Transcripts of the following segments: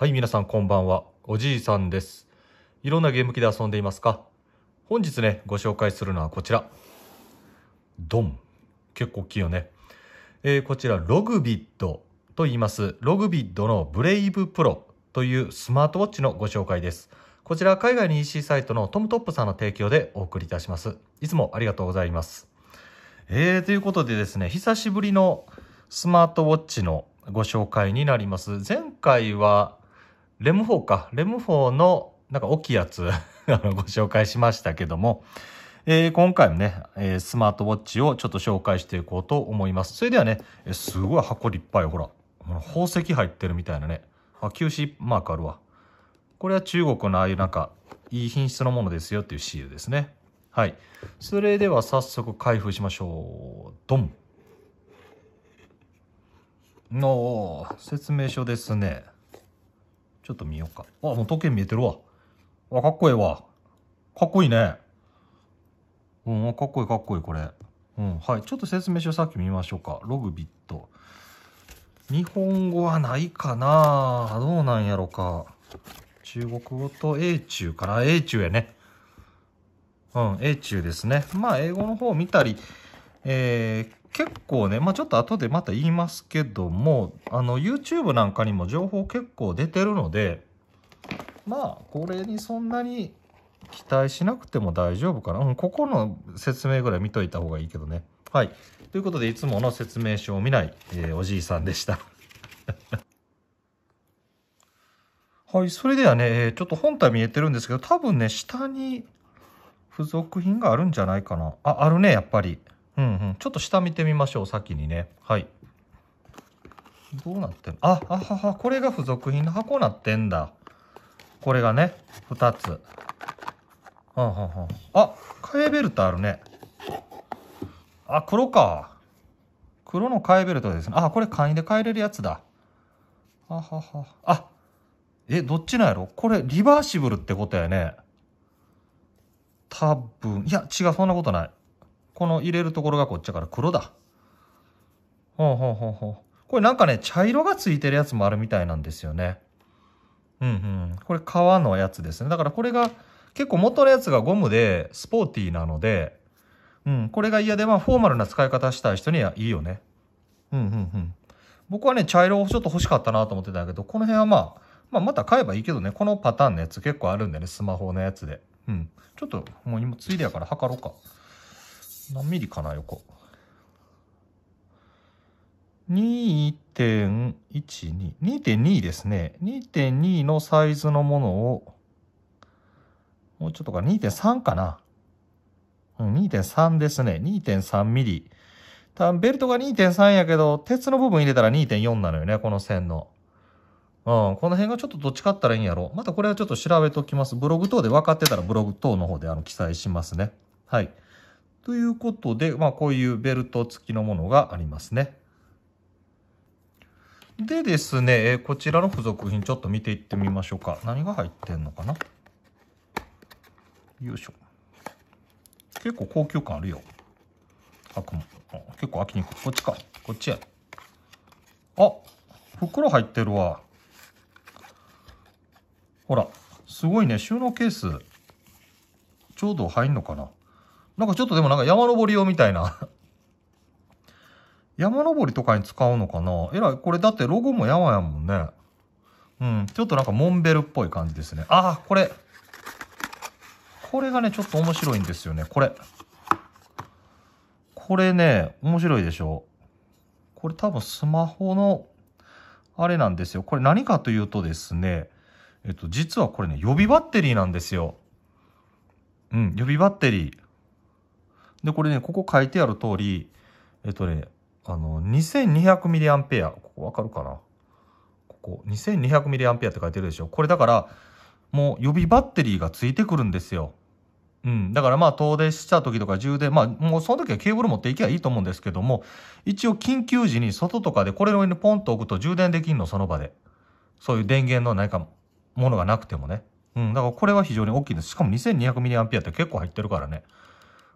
はい、皆さんこんばんは。おじいさんです。いろんなゲーム機で遊んでいますか本日ね、ご紹介するのはこちら。ドン。結構大きいよね。えー、こちら、ログビッドと言います。ログビッドのブレイブプロというスマートウォッチのご紹介です。こちら、海外の EC サイトのトムトップさんの提供でお送りいたします。いつもありがとうございます。えー、ということでですね、久しぶりのスマートウォッチのご紹介になります。前回は、レム4か。レム4の、なんか大きいやつ ご紹介しましたけども、えー、今回もね、えー、スマートウォッチをちょっと紹介していこうと思います。それではね、えー、すごい箱立派よ、ほら。宝石入ってるみたいなね。あ、休止マークあるわ。これは中国のああいうなんか、いい品質のものですよっていうシールですね。はい。それでは早速開封しましょう。ドン。の説明書ですね。ちょっと見ようか。あ、もう時計見えてるわ。あ、かっこええわ。かっこいいね。うん、かっこいいかっこいいこれ。うん、はい。ちょっと説明書さっき見ましょうか。ログビット。日本語はないかなどうなんやろか。中国語と英中かな英中やね。うん、英中ですね。まあ、英語の方を見たり、えー、結構ね、まあ、ちょっと後でまた言いますけども、あの、YouTube なんかにも情報結構出てるので、まあ、これにそんなに期待しなくても大丈夫かな。うん、ここの説明ぐらい見といた方がいいけどね。はい。ということで、いつもの説明書を見ない、えー、おじいさんでした。はい、それではね、ちょっと本体見えてるんですけど、多分ね、下に付属品があるんじゃないかな。あ、あるね、やっぱり。うんうんちょっと下見てみましょう先にねはいどうなってんああははこれが付属品の箱なってんだこれがね2つはあははあベルトあるねあ黒か黒の替えベルトですねあこれ簡易で変えれるやつだあははあえどっちなんやろこれリバーシブルってことやね多分いや違うそんなことないこの入れるところがこっちから黒だ。ほうほうほうほう。これなんかね、茶色がついてるやつもあるみたいなんですよね。うんうん。これ革のやつですね。だからこれが、結構元のやつがゴムでスポーティーなので、うん、これが嫌で、まあフォーマルな使い方したい人にはいいよね。うんうんうん。僕はね、茶色をちょっと欲しかったなと思ってたけど、この辺はまあ、まあまた買えばいいけどね、このパターンのやつ結構あるんでね、スマホのやつで。うん。ちょっともう今ついでやから測ろうか。何ミリかな、横。2.12。2.2ですね。2.2のサイズのものを、もうちょっとか、2.3かな。うん、2.3ですね。2.3ミリ。多分ベルトが2.3やけど、鉄の部分入れたら2.4なのよね、この線の。うん、この辺がちょっとどっちかったらいいんやろ。またこれはちょっと調べときます。ブログ等で分かってたらブログ等の方であの記載しますね。はい。ということで、まあ、こういうベルト付きのものがありますね。でですね、こちらの付属品ちょっと見ていってみましょうか。何が入ってんのかなよいしょ。結構高級感あるよ。あ、も。結構飽きにくい。こっちか。こっちや。あ、袋入ってるわ。ほら、すごいね。収納ケース。ちょうど入んのかななんかちょっとでもなんか山登り用みたいな 山登りとかに使うのかなえらい、これだってロゴも山やもんね。うん、ちょっとなんかモンベルっぽい感じですね。ああ、これ。これがね、ちょっと面白いんですよね。これ。これね、面白いでしょこれ多分スマホの、あれなんですよ。これ何かというとですね、えっと、実はこれね、予備バッテリーなんですよ。うん、予備バッテリー。で、これね、ここ書いてある通り、えっとね、あの、2200mAh、ここわかるかなここ、2200mAh って書いてるでしょ。これだから、もう予備バッテリーがついてくるんですよ。うん、だからまあ遠出した時とか充電まあもうその時はケーブル持っていけばいいと思うんですけども一応緊急時に外とかでこれの上にポンと置くと充電できんのその場でそういう電源の何かものがなくてもね、うん、だからこれは非常に大きいですしかも 2200mAh って結構入ってるからね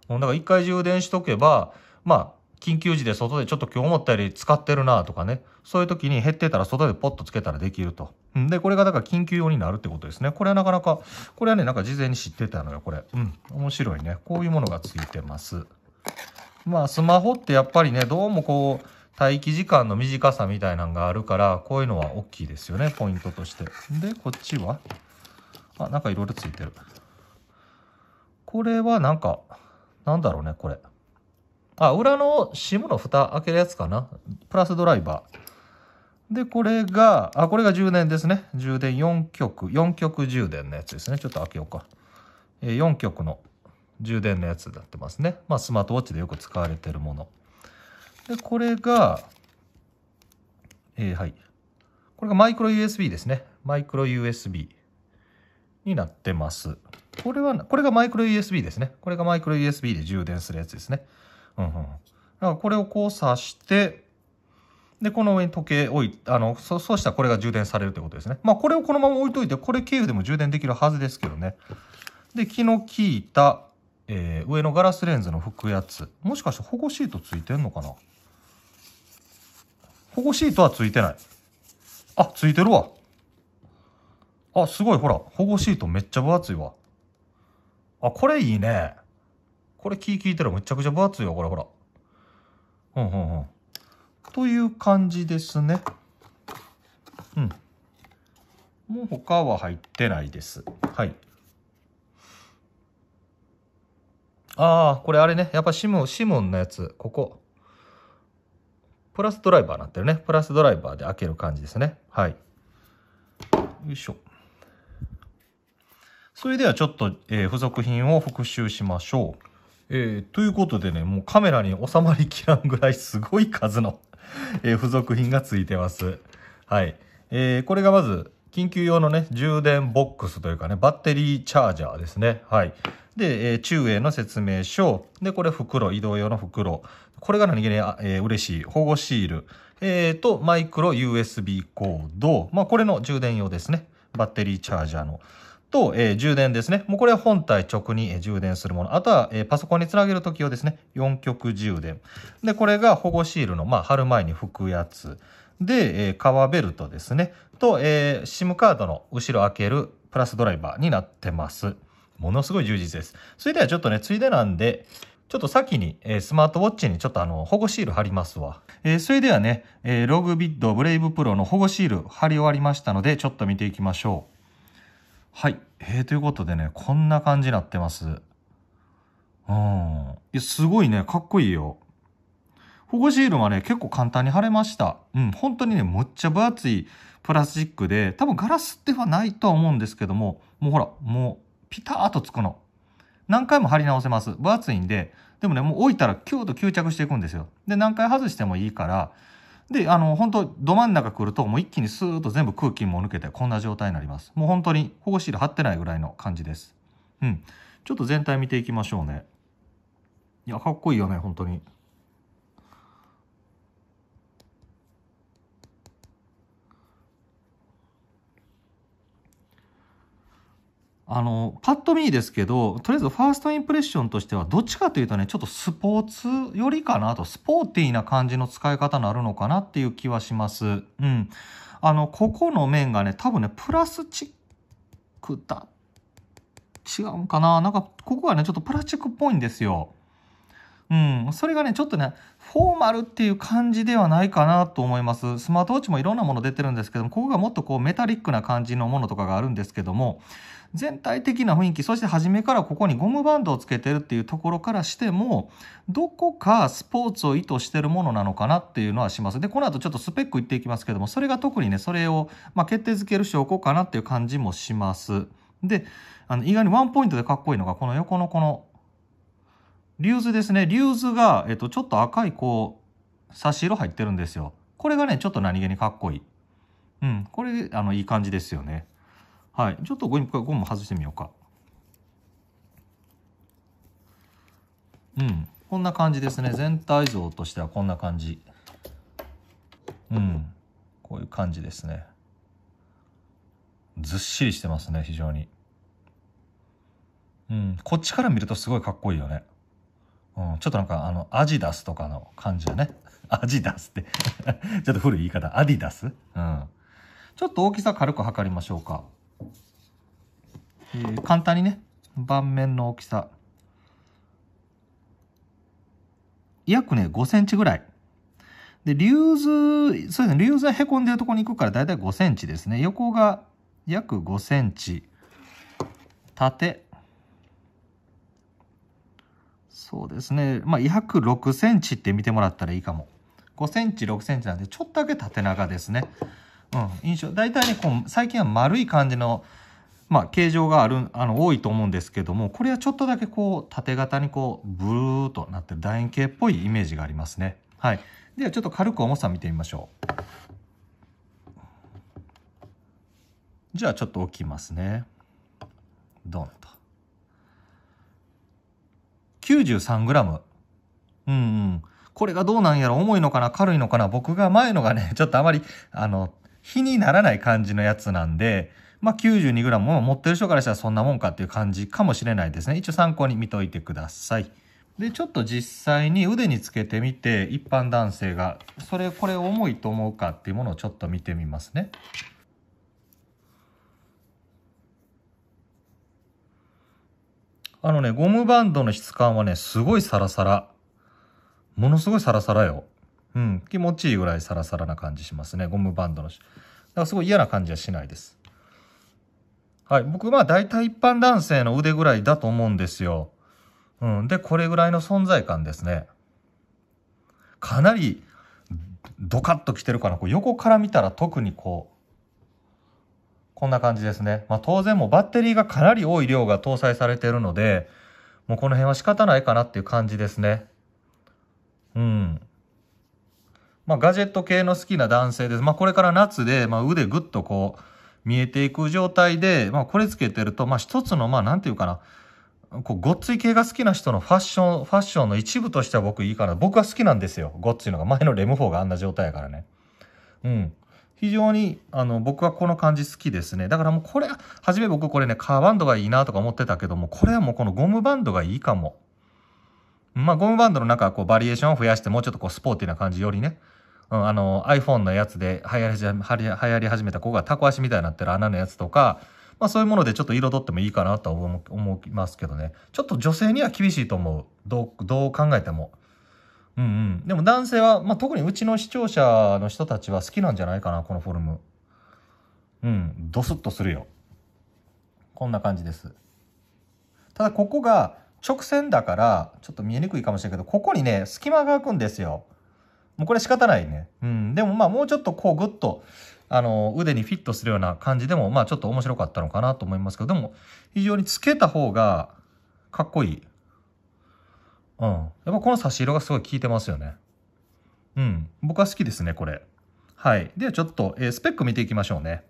だから一回充電しとけば、まあ、緊急時で外でちょっと今日思ったより使ってるなとかね、そういう時に減ってたら外でポッとつけたらできると。で、これがだから緊急用になるってことですね。これはなかなか、これはね、なんか事前に知ってたのよ、これ。うん、面白いね。こういうものがついてます。まあ、スマホってやっぱりね、どうもこう、待機時間の短さみたいなんがあるから、こういうのは大きいですよね、ポイントとして。で、こっちはあ、なんかいろいろついてる。これはなんか、なんだろうね、これ。あ、裏の SIM の蓋開けるやつかな。プラスドライバー。で、これが、あ、これが充電ですね。充電4極、4極充電のやつですね。ちょっと開けようか。えー、4極の充電のやつになってますね。まあ、スマートウォッチでよく使われてるもの。で、これが、えー、はい。これがマイクロ USB ですね。マイクロ USB になってます。これは、これがマイクロ USB ですね。これがマイクロ USB で充電するやつですね。うんうん。だからこれをこう挿して、で、この上に時計置いあの、そ、そうしたらこれが充電されるということですね。まあ、これをこのまま置いといて、これ経由でも充電できるはずですけどね。で、気の利いた、えー、上のガラスレンズの拭くやつ。もしかして保護シートついてんのかな保護シートはついてない。あ、ついてるわ。あ、すごい、ほら、保護シートめっちゃ分厚いわ。あ、これいいね。これ聞いたらむちゃくちゃ分厚いよ、これほら。ほんほんほん。という感じですね。うん。もう他は入ってないです。はい。ああ、これあれね。やっぱシム、シモンのやつ、ここ。プラスドライバーなってるね。プラスドライバーで開ける感じですね。はい。よいしょ。それではちょっと、えー、付属品を復習しましょう。えー、ということでね、もうカメラに収まりきらんぐらいすごい数のえー、付属品がついてます。はい。えー、これがまず、緊急用のね、充電ボックスというかね、バッテリーチャージャーですね。はい。で、えー、中英の説明書。で、これ袋、移動用の袋。これが何気に、えー、嬉しい。保護シール。えー、と、マイクロ USB コード。まあ、これの充電用ですね。バッテリーチャージャーの。と、えー、充電ですね。もうこれは本体直に充電するもの。あとは、えー、パソコンにつなげるときをですね。4極充電。で、これが保護シールの、まあ、貼る前に拭くやつ。で、えー、革ベルトですね。と、えー、SIM カードの後ろ開けるプラスドライバーになってます。ものすごい充実です。それではちょっとね、ついでなんで、ちょっと先に、えー、スマートウォッチにちょっとあの保護シール貼りますわ。えー、それではね、えー、ログビットブレイブプロの保護シール貼り終わりましたので、ちょっと見ていきましょう。はい。えー、ということでね、こんな感じになってます。うん。いや、すごいね、かっこいいよ。保護シールはね、結構簡単に貼れました。うん、本当にね、むっちゃ分厚いプラスチックで、多分ガラスではないとは思うんですけども、もうほら、もう、ピターっとつくの。何回も貼り直せます。分厚いんで、でもね、もう置いたら強度吸着していくんですよ。で、何回外してもいいから、であの本当ど真ん中来るともう一気にスーッと全部空気も抜けてこんな状態になりますもう本当に保護シール貼ってないぐらいの感じですうんちょっと全体見ていきましょうねいやかっこいいよね本当にあの、パッと見ですけど、とりあえずファーストインプレッションとしては、どっちかというとね、ちょっとスポーツよりかなと、スポーティーな感じの使い方になるのかなっていう気はします。うん。あの、ここの面がね、多分ね、プラスチックだ。違うんかななんか、ここがね、ちょっとプラスチックっぽいんですよ。うん、それがね、ちょっとね、フォーマルっていう感じではないかなと思います。スマートウォッチもいろんなもの出てるんですけども、ここがもっとこうメタリックな感じのものとかがあるんですけども、全体的な雰囲気、そして初めからここにゴムバンドをつけてるっていうところからしても、どこかスポーツを意図してるものなのかなっていうのはします。で、この後ちょっとスペックいっていきますけども、それが特にね、それを、ま決定づける証拠かなっていう感じもします。で、あの意外にワンポイントでかっこいいのが、この横のこのーズですね。ーズが、えっと、ちょっと赤い、こう、差し色入ってるんですよ。これがね、ちょっと何気にかっこいい。うん、これ、あの、いい感じですよね。はい。ちょっとゴムゴム外してみようか。うん。こんな感じですね。全体像としてはこんな感じ。うん。こういう感じですね。ずっしりしてますね、非常に。うん。こっちから見るとすごいかっこいいよね。うん、ちょっとなんかあのアジダスとかの感じだね アジダスって ちょっと古い言い方アディダスうんちょっと大きさ軽く測りましょうか、えー、簡単にね盤面の大きさ約ね5センチぐらいでリューズそうですねリューズへこんでるところに行くから大体5センチですね横が約5センチ縦そうですね。まあ、約6センチって見てもらったらいいかも。5センチ、6センチなんで、ちょっとだけ縦長ですね。うん、印象。大体ね、こう、最近は丸い感じの、まあ、形状がある、あの、多いと思うんですけども、これはちょっとだけこう、縦型にこう、ブルーとなってる楕円形っぽいイメージがありますね。はい。では、ちょっと軽く重さ見てみましょう。じゃあ、ちょっと置きますね。ドンと。93g。うんうん。これがどうなんやろ重いのかな軽いのかな僕が前のがね、ちょっとあまり、あの、比にならない感じのやつなんで、まあ、92g も持ってる人からしたらそんなもんかっていう感じかもしれないですね。一応参考に見といてください。で、ちょっと実際に腕につけてみて、一般男性が、それ、これ重いと思うかっていうものをちょっと見てみますね。あのね、ゴムバンドの質感はね、すごいサラサラ。ものすごいサラサラよ。うん、気持ちいいぐらいサラサラな感じしますね、ゴムバンドの。だからすごい嫌な感じはしないです。はい、僕まあ大体一般男性の腕ぐらいだと思うんですよ。うん、で、これぐらいの存在感ですね。かなりドカッと来てるかな。こう横から見たら特にこう、こんな感じですね。まあ、当然もうバッテリーがかなり多い量が搭載されているので、もうこの辺は仕方ないかなっていう感じですね。うん。まあ、ガジェット系の好きな男性です。まあ、これから夏で、まあ、腕ぐっとこう、見えていく状態で、まあ、これつけてると、まあ、一つの、まあ、なんていうかな、こう、ごっつい系が好きな人のファッション、ファッションの一部としては僕いいかな。僕は好きなんですよ。ごっついのが。前のレム4があんな状態やからね。うん。非常にあの僕はこの感じ好きですねだからもうこれ初め僕これねカーバンドがいいなとか思ってたけどもこれはもうこのゴムバンドがいいかもまあゴムバンドの中こうバリエーションを増やしてもうちょっとこうスポーティーな感じよりね、うん、あの iPhone のやつで流行り流行り始めた子がタコ足みたいになってる穴のやつとかまあそういうものでちょっと彩ってもいいかなとは思いますけどね。ちょっと女性には厳しいと思う。どう、どう考えても。うんうん、でも男性は、まあ、特にうちの視聴者の人たちは好きなんじゃないかなこのフォルムうんドスッとするよこんな感じですただここが直線だからちょっと見えにくいかもしれないけどここにね隙間が空くんですよもうこれ仕方ないねうんでもまあもうちょっとこうグッとあの腕にフィットするような感じでもまあちょっと面白かったのかなと思いますけどでも非常につけた方がかっこいいうん。やっぱこの差し色がすごい効いてますよね。うん。僕は好きですね、これ。はい。ではちょっと、えー、スペック見ていきましょうね。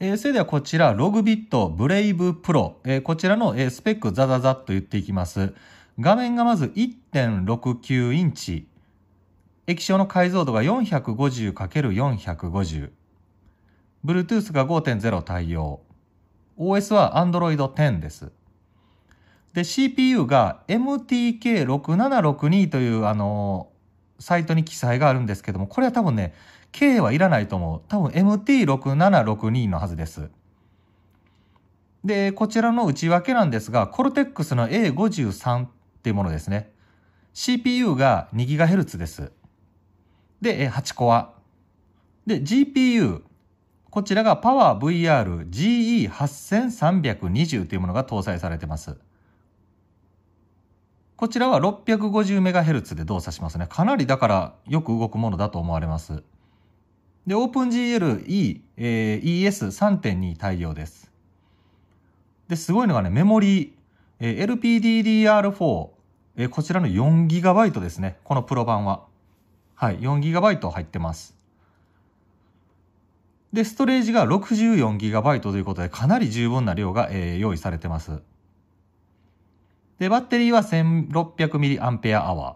えー、それではこちら、ログビットブレイブプロ。えー、こちらの、えー、スペックザザザッと言っていきます。画面がまず1.69インチ。液晶の解像度が 450×450。Bluetooth が5.0対応。OS は Android 10です。で、CPU が MTK6762 という、あのー、サイトに記載があるんですけども、これは多分ね、K はいらないと思う。多分 MT6762 のはずです。で、こちらの内訳なんですが、コルテックスの A53 っていうものですね。CPU が 2GHz です。で、8コア。で、GPU。こちらが PowerVR GE8320 というものが搭載されてます。こちらは 650MHz で動作しますね。かなりだからよく動くものだと思われます。で、OpenGLE、え ES3.2 対応です。で、すごいのがね、メモリー、えー、LPDDR4、えー、こちらの 4GB ですね。このプロ版は。はい、4GB 入ってます。で、ストレージが 64GB ということで、かなり十分な量が、えー、用意されてます。で、バッテリーは 1600mAh。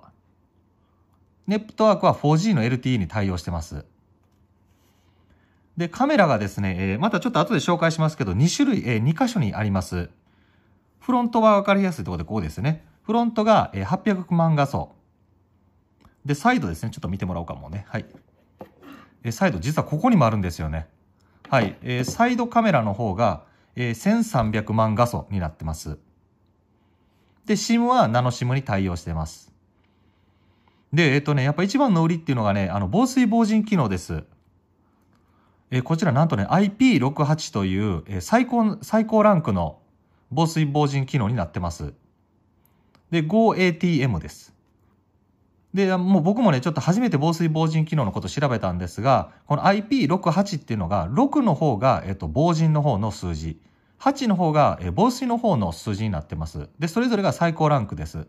ネットワークは 4G の LTE に対応してます。で、カメラがですね、えー、またちょっと後で紹介しますけど、2種類、えー、2箇所にあります。フロントは分かりやすいところでこうですね。フロントが、えー、800万画素。で、サイドですね。ちょっと見てもらおうかもね。はい。えー、サイド、実はここにもあるんですよね。はい。えー、サイドカメラの方が、えー、1300万画素になってます。で、SIM はナノ SIM に対応してます。で、えっとね、やっぱ一番の売りっていうのがね、あの、防水防塵機能です。えこちらなんとね、IP68 という、え最高、最高ランクの防水防塵機能になってます。で、GoATM です。で、もう僕もね、ちょっと初めて防水防塵機能のこと調べたんですが、この IP68 っていうのが、6の方が、えっと、防塵の方の数字。8の方が防水の方の数字になってます。で、それぞれが最高ランクです。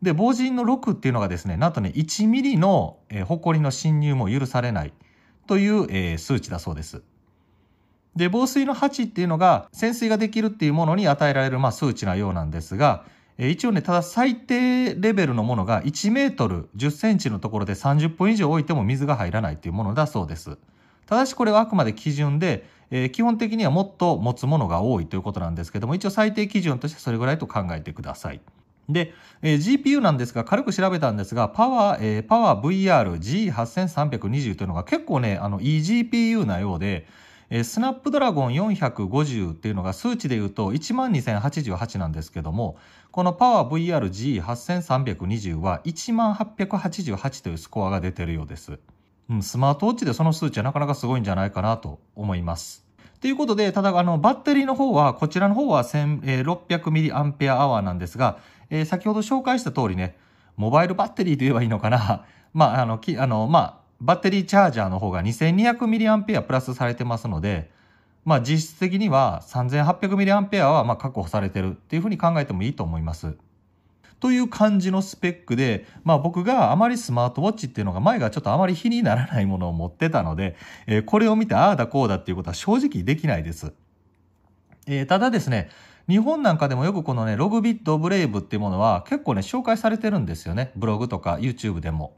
で、防塵の6っていうのがですね、なんとね、1ミリの、えコリの侵入も許されないという、えー、数値だそうです。で、防水の8っていうのが潜水ができるっていうものに与えられる、まあ、数値なようなんですが、え一応ね、ただ最低レベルのものが1メートル10センチのところで30分以上置いても水が入らないっていうものだそうです。ただしこれはあくまで基準で、えー、基本的にはもっと持つものが多いということなんですけども、一応最低基準としてそれぐらいと考えてください。で、えー、GPU なんですが、軽く調べたんですが、パワー、えー、パワー VRG8320 というのが結構ね、あの、いい GPU なようで、えー、スナップドラゴン450っていうのが数値で言うと12,088なんですけども、このパワー VRG8320 は18,888というスコアが出てるようです。うん、スマートウォッチでその数値はなかなかすごいんじゃないかなと思います。ということで、ただ、あの、バッテリーの方は、こちらの方は 1600mAh なんですが、えー、先ほど紹介した通りね、モバイルバッテリーと言えばいいのかな。まあ、あの、きあのまあ、バッテリーチャージャーの方が 2200mAh プラスされてますので、まあ、実質的には 3800mAh はま確保されてるっていうふうに考えてもいいと思います。という感じのスペックで、まあ僕があまりスマートウォッチっていうのが前がちょっとあまり比にならないものを持ってたので、えー、これを見てああだこうだっていうことは正直できないです。えー、ただですね、日本なんかでもよくこのね、ログビットブレイブっていうものは結構ね、紹介されてるんですよね。ブログとか YouTube でも。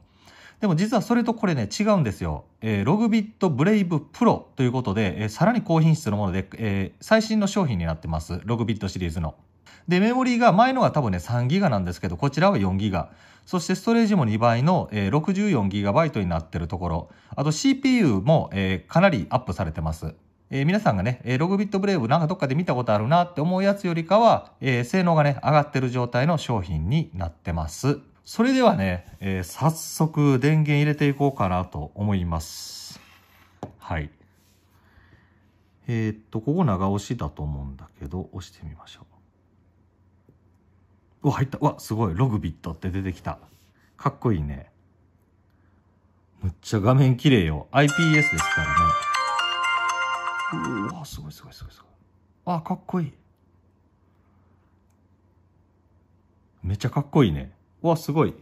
でも実はそれとこれね、違うんですよ。えー、ログビットブレイブプロということで、えー、さらに高品質のもので、えー、最新の商品になってます。ログビットシリーズの。で、メモリーが前のが多分ね3ギガなんですけど、こちらは4ギガ。そしてストレージも2倍の、えー、64GB になってるところ。あと CPU も、えー、かなりアップされてます。えー、皆さんがね、えー、ログビットブレイブなんかどっかで見たことあるなって思うやつよりかは、えー、性能がね、上がってる状態の商品になってます。それではね、えー、早速電源入れていこうかなと思います。はい。えー、っと、ここ長押しだと思うんだけど、押してみましょう。入ったわすごいログビットって出てきたかっこいいねむっちゃ画面綺麗よ IPS ですからねうわすごいすごいすごいすごいあかっこいいめっちゃかっこいいねうわすごい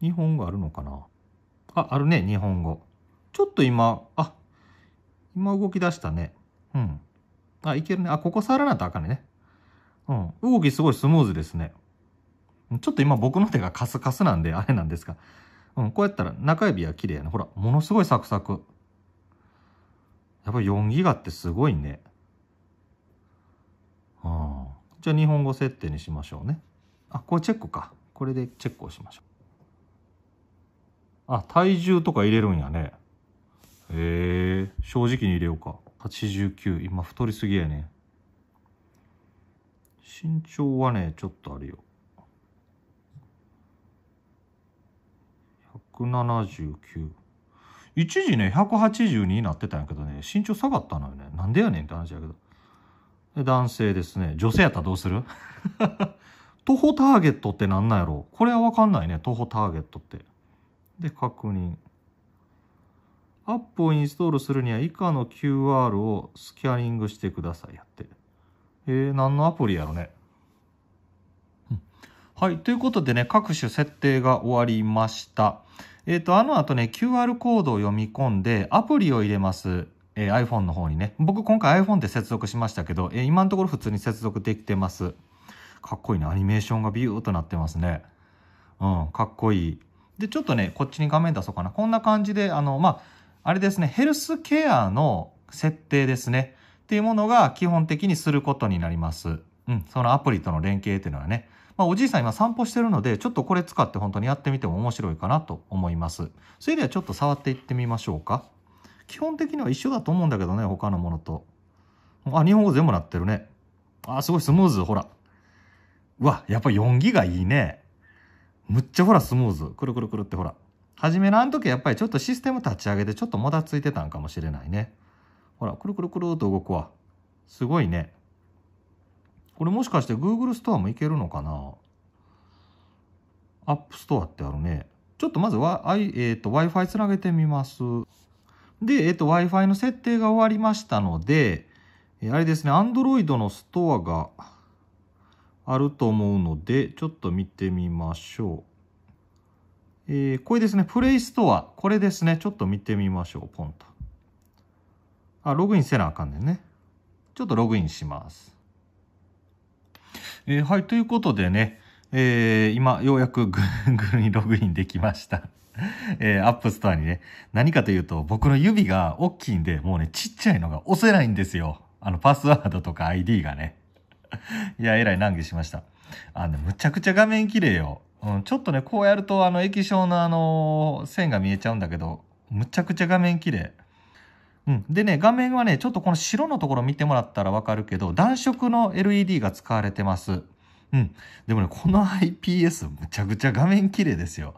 日本語あるのかなああるね日本語ちょっと今あ今動き出したねうんあいけるねあここ触らないとあかんねうん。動きすごいスムーズですね。ちょっと今僕の手がカスカスなんで、あれなんですが。うん、こうやったら中指は綺麗やな。ほら、ものすごいサクサク。やっぱり4ギガってすごいね。うん。じゃあ日本語設定にしましょうね。あ、これチェックか。これでチェックをしましょう。あ、体重とか入れるんやね。へえ、正直に入れようか。89。今太りすぎやね。身長はね、ちょっとあるよ。179。一時ね、182になってたんやけどね、身長下がったのよね。なんでやねんって話やけど。男性ですね。女性やったらどうする 徒歩ターゲットってなんなんやろこれはわかんないね。徒歩ターゲットって。で、確認。アップをインストールするには以下の QR をスキャニングしてくださいやって。えー、何のアプリやろね。うん、はい。ということでね、各種設定が終わりました。えっ、ー、と、あの後ね、QR コードを読み込んで、アプリを入れます。えー、iPhone の方にね。僕今回 iPhone で接続しましたけど、えー、今のところ普通に接続できてます。かっこいいね。アニメーションがビューっとなってますね。うん、かっこいい。で、ちょっとね、こっちに画面出そうかな。こんな感じで、あの、まあ、あれですね、ヘルスケアの設定ですね。っていうものが基本的にすることになります。うん、そのアプリとの連携っていうのはね。まあ、おじいさん今散歩してるので、ちょっとこれ使って本当にやってみても面白いかなと思います。それではちょっと触っていってみましょうか。基本的には一緒だと思うんだけどね、他のものと。あ、日本語全部なってるね。あ、すごいスムーズ、ほら。うわ、やっぱ4ギガいいね。むっちゃほらスムーズ。くるくるくるってほら。初めのあの時やっぱりちょっとシステム立ち上げでちょっともたついてたんかもしれないね。ほら、くるくるくるっと動くわ。すごいね。これもしかして Google ストアもいけるのかなアップストアってあるね。ちょっとまずは、えーと、Wi-Fi つなげてみます。で、えっ、ー、と、Wi-Fi の設定が終わりましたので、えー、あれですね、Android のストアがあると思うので、ちょっと見てみましょう。えー、これですね、Play Store。これですね、ちょっと見てみましょう。ポンと。あ、ログインせなあかんねんね。ちょっとログインします。えー、はい、ということでね、えー、今、ようやくぐんぐんにログインできましたえー、ップストアにね、何かというと、僕の指が大きいんで、もうね、ちっちゃいのが押せないんですよ。あの、パスワードとか ID がね。いや、えらい難儀しました。あの、むちゃくちゃ画面綺麗よ。うん、ちょっとね、こうやると、あの、液晶のあのー、線が見えちゃうんだけど、むちゃくちゃ画面綺麗。うん、でね画面はねちょっとこの白のところ見てもらったら分かるけど暖色の LED が使われてます。うん、でもねこの IPS むちゃくちゃ画面綺麗ですよ。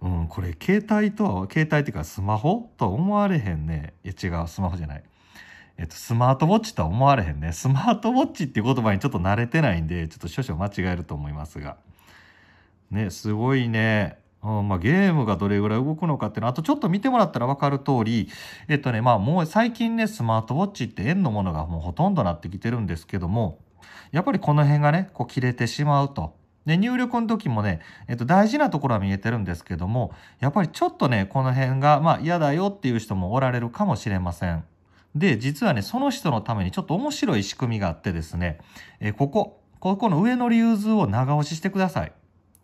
うん、これ携帯とは携帯っていうかスマホと思われへんねいや違うスマホじゃない。えっと、スマートウォッチとは思われへんねスマートウォッチっていう言葉にちょっと慣れてないんでちょっと少々間違えると思いますがねすごいねうん、まあ、ゲームがどれぐらい動くのかっていうのは、あとちょっと見てもらったら分かる通り、えっとね、まあもう最近ね、スマートウォッチって円のものがもうほとんどなってきてるんですけども、やっぱりこの辺がね、こう切れてしまうと。で、入力の時もね、えっと、大事なところは見えてるんですけども、やっぱりちょっとね、この辺が、まあ嫌だよっていう人もおられるかもしれません。で、実はね、その人のためにちょっと面白い仕組みがあってですね、えここ、ここの上のリ通ーズを長押ししてください。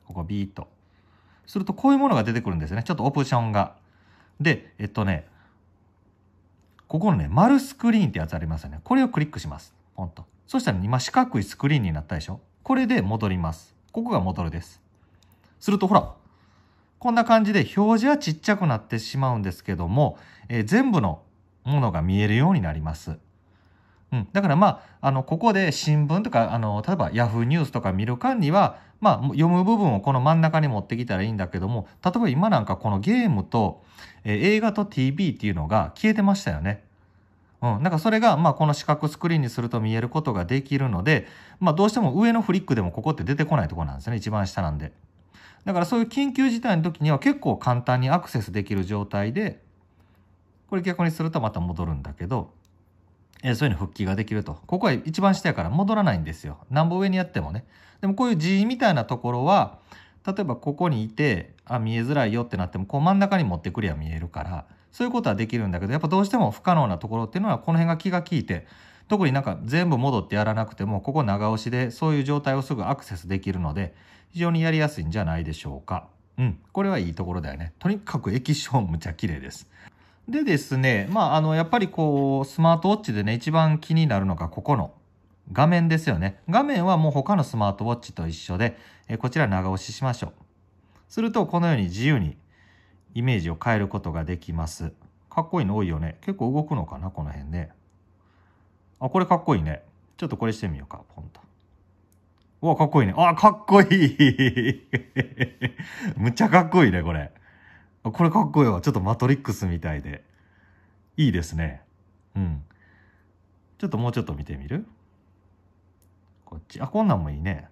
ここビーッと。するとこういうものが出てくるんですね。ちょっとオプションが。で、えっとね、ここのね、丸スクリーンってやつありますよね。これをクリックします。ポンと。そしたら今四角いスクリーンになったでしょ。これで戻ります。ここが戻るです。するとほら、こんな感じで表示はちっちゃくなってしまうんですけども、えー、全部のものが見えるようになります。うん、だからまああのここで新聞とかあの例えば Yahoo ニュースとか見る間にはまあ、読む部分をこの真ん中に持ってきたらいいんだけども、例えば今なんかこのゲームと、えー、映画と TV っていうのが消えてましたよね。うん、なんかそれが、まあ、この四角スクリーンにすると見えることができるので、まあ、どうしても上のフリックでもここって出てこないとこなんですね一番下なんでだからそういう緊急事態の時には結構簡単にアクセスできる状態でこれ逆にするとまた戻るんだけどえそういうの復帰ができると。ここは一番下やから戻らないんですよ。なんぼ上にやってもね。でもこういう G みたいなところは、例えばここにいて、あ、見えづらいよってなっても、こう真ん中に持ってくりゃ見えるから、そういうことはできるんだけど、やっぱどうしても不可能なところっていうのは、この辺が気が利いて、特になんか全部戻ってやらなくても、ここ長押しで、そういう状態をすぐアクセスできるので、非常にやりやすいんじゃないでしょうか。うん、これはいいところだよね。とにかく液晶むちゃ綺麗です。でですね、まあ、あの、やっぱりこう、スマートウォッチでね、一番気になるのがここの画面ですよね。画面はもう他のスマートウォッチと一緒で、えこちら長押ししましょう。すると、このように自由にイメージを変えることができます。かっこいいの多いよね。結構動くのかな、この辺ね。あ、これかっこいいね。ちょっとこれしてみようか、ポンと。うわ、かっこいいね。あ、かっこいい むっちゃかっこいいね、これ。これかっこいいわ。ちょっとマトリックスみたいで。いいですね。うん。ちょっともうちょっと見てみるこっち。あ、こんなんもいいね。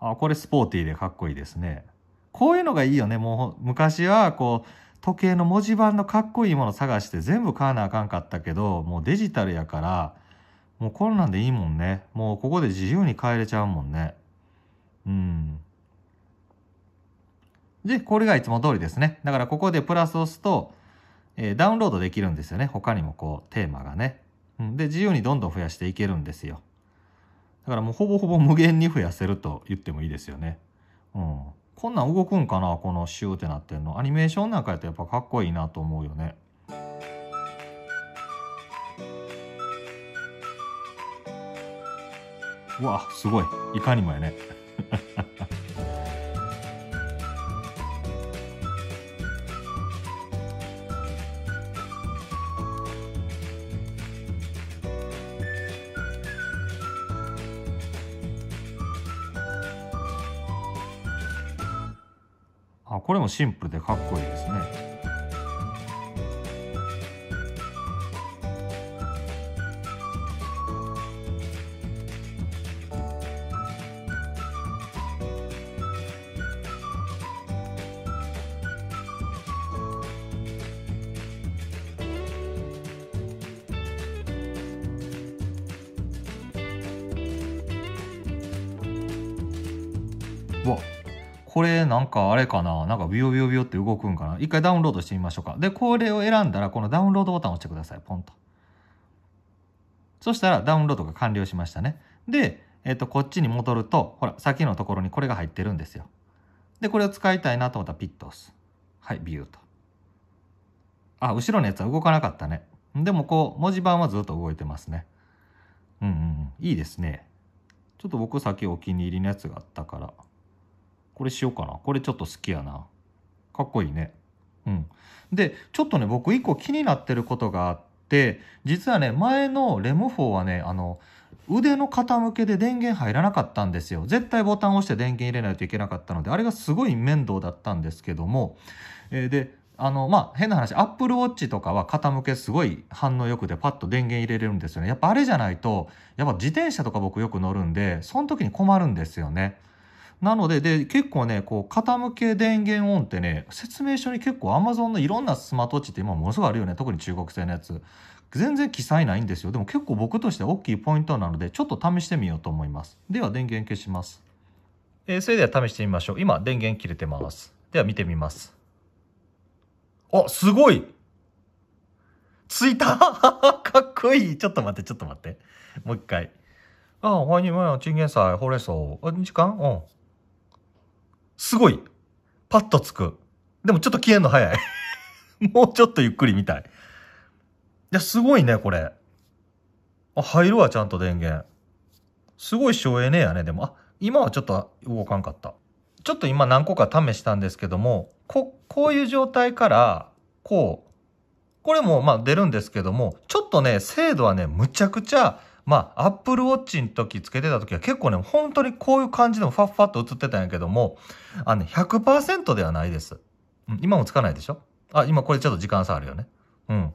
あ、これスポーティーでかっこいいですね。こういうのがいいよね。もう昔はこう、時計の文字盤のかっこいいもの探して全部買わなあかんかったけど、もうデジタルやから、もうこんなんでいいもんね。もうここで自由に帰れちゃうもんね。うん。で、これがいつも通りですね。だからここでプラスを押すと、えー、ダウンロードできるんですよね。他にもこう、テーマがね。うん、で、自由にどんどん増やしていけるんですよ。だからもうほぼほぼ無限に増やせると言ってもいいですよね。うん。こんなん動くんかなこのシューってなってんの。アニメーションなんかやったらやっぱかっこいいなと思うよね。うわ、すごい。いかにもやね。これもシンプルでかっこいいですねかあれかななんかビヨビヨビヨって動くんかな一回ダウンロードしてみましょうか。で、これを選んだら、このダウンロードボタンを押してください。ポンと。そしたらダウンロードが完了しましたね。で、えっ、ー、と、こっちに戻ると、ほら、先のところにこれが入ってるんですよ。で、これを使いたいなと思ったらピッと押す。はい、ビューと。あ、後ろのやつは動かなかったね。でもこう、文字盤はずっと動いてますね。うんうん、いいですね。ちょっと僕さっきお気に入りのやつがあったから。これしようかな。これちょっと好きやな。かっこいいね。うん。で、ちょっとね、僕一個気になってることがあって、実はね、前のレモフォーはね、あの、腕の傾けで電源入らなかったんですよ。絶対ボタンを押して電源入れないといけなかったので、あれがすごい面倒だったんですけども、えー、で、あの、まあ、変な話、Apple Watch とかは傾けすごい反応よくでパッと電源入れれるんですよね。やっぱあれじゃないと、やっぱ自転車とか僕よく乗るんで、その時に困るんですよね。なので、で、結構ね、こう、傾け電源オンってね、説明書に結構 Amazon のいろんなスマートウォッチって今ものすごいあるよね。特に中国製のやつ。全然記載ないんですよ。でも結構僕として大きいポイントなので、ちょっと試してみようと思います。では、電源消します。えー、それでは試してみましょう。今、電源切れてます。では、見てみます。あ、すごいついた かっこいいちょっと待って、ちょっと待って。もう一回。あ、欢い欢迎、チンゲンサイ、ほうれん草。あ、時間うん。すごい。パッとつく。でもちょっと消えんの早い。もうちょっとゆっくり見たい。いや、すごいね、これ。あ、入るわ、ちゃんと電源。すごい省エネやね、でも。あ、今はちょっと動かんかった。ちょっと今何個か試したんですけども、こ、こういう状態から、こう、これもまあ出るんですけども、ちょっとね、精度はね、むちゃくちゃまあ、アップルウォッチの時つけてた時は結構ね、本当にこういう感じでもファッファッと映ってたんやけども、あの、ね、100%ではないです。うん、今もつかないでしょあ、今これちょっと時間差あるよね。うん。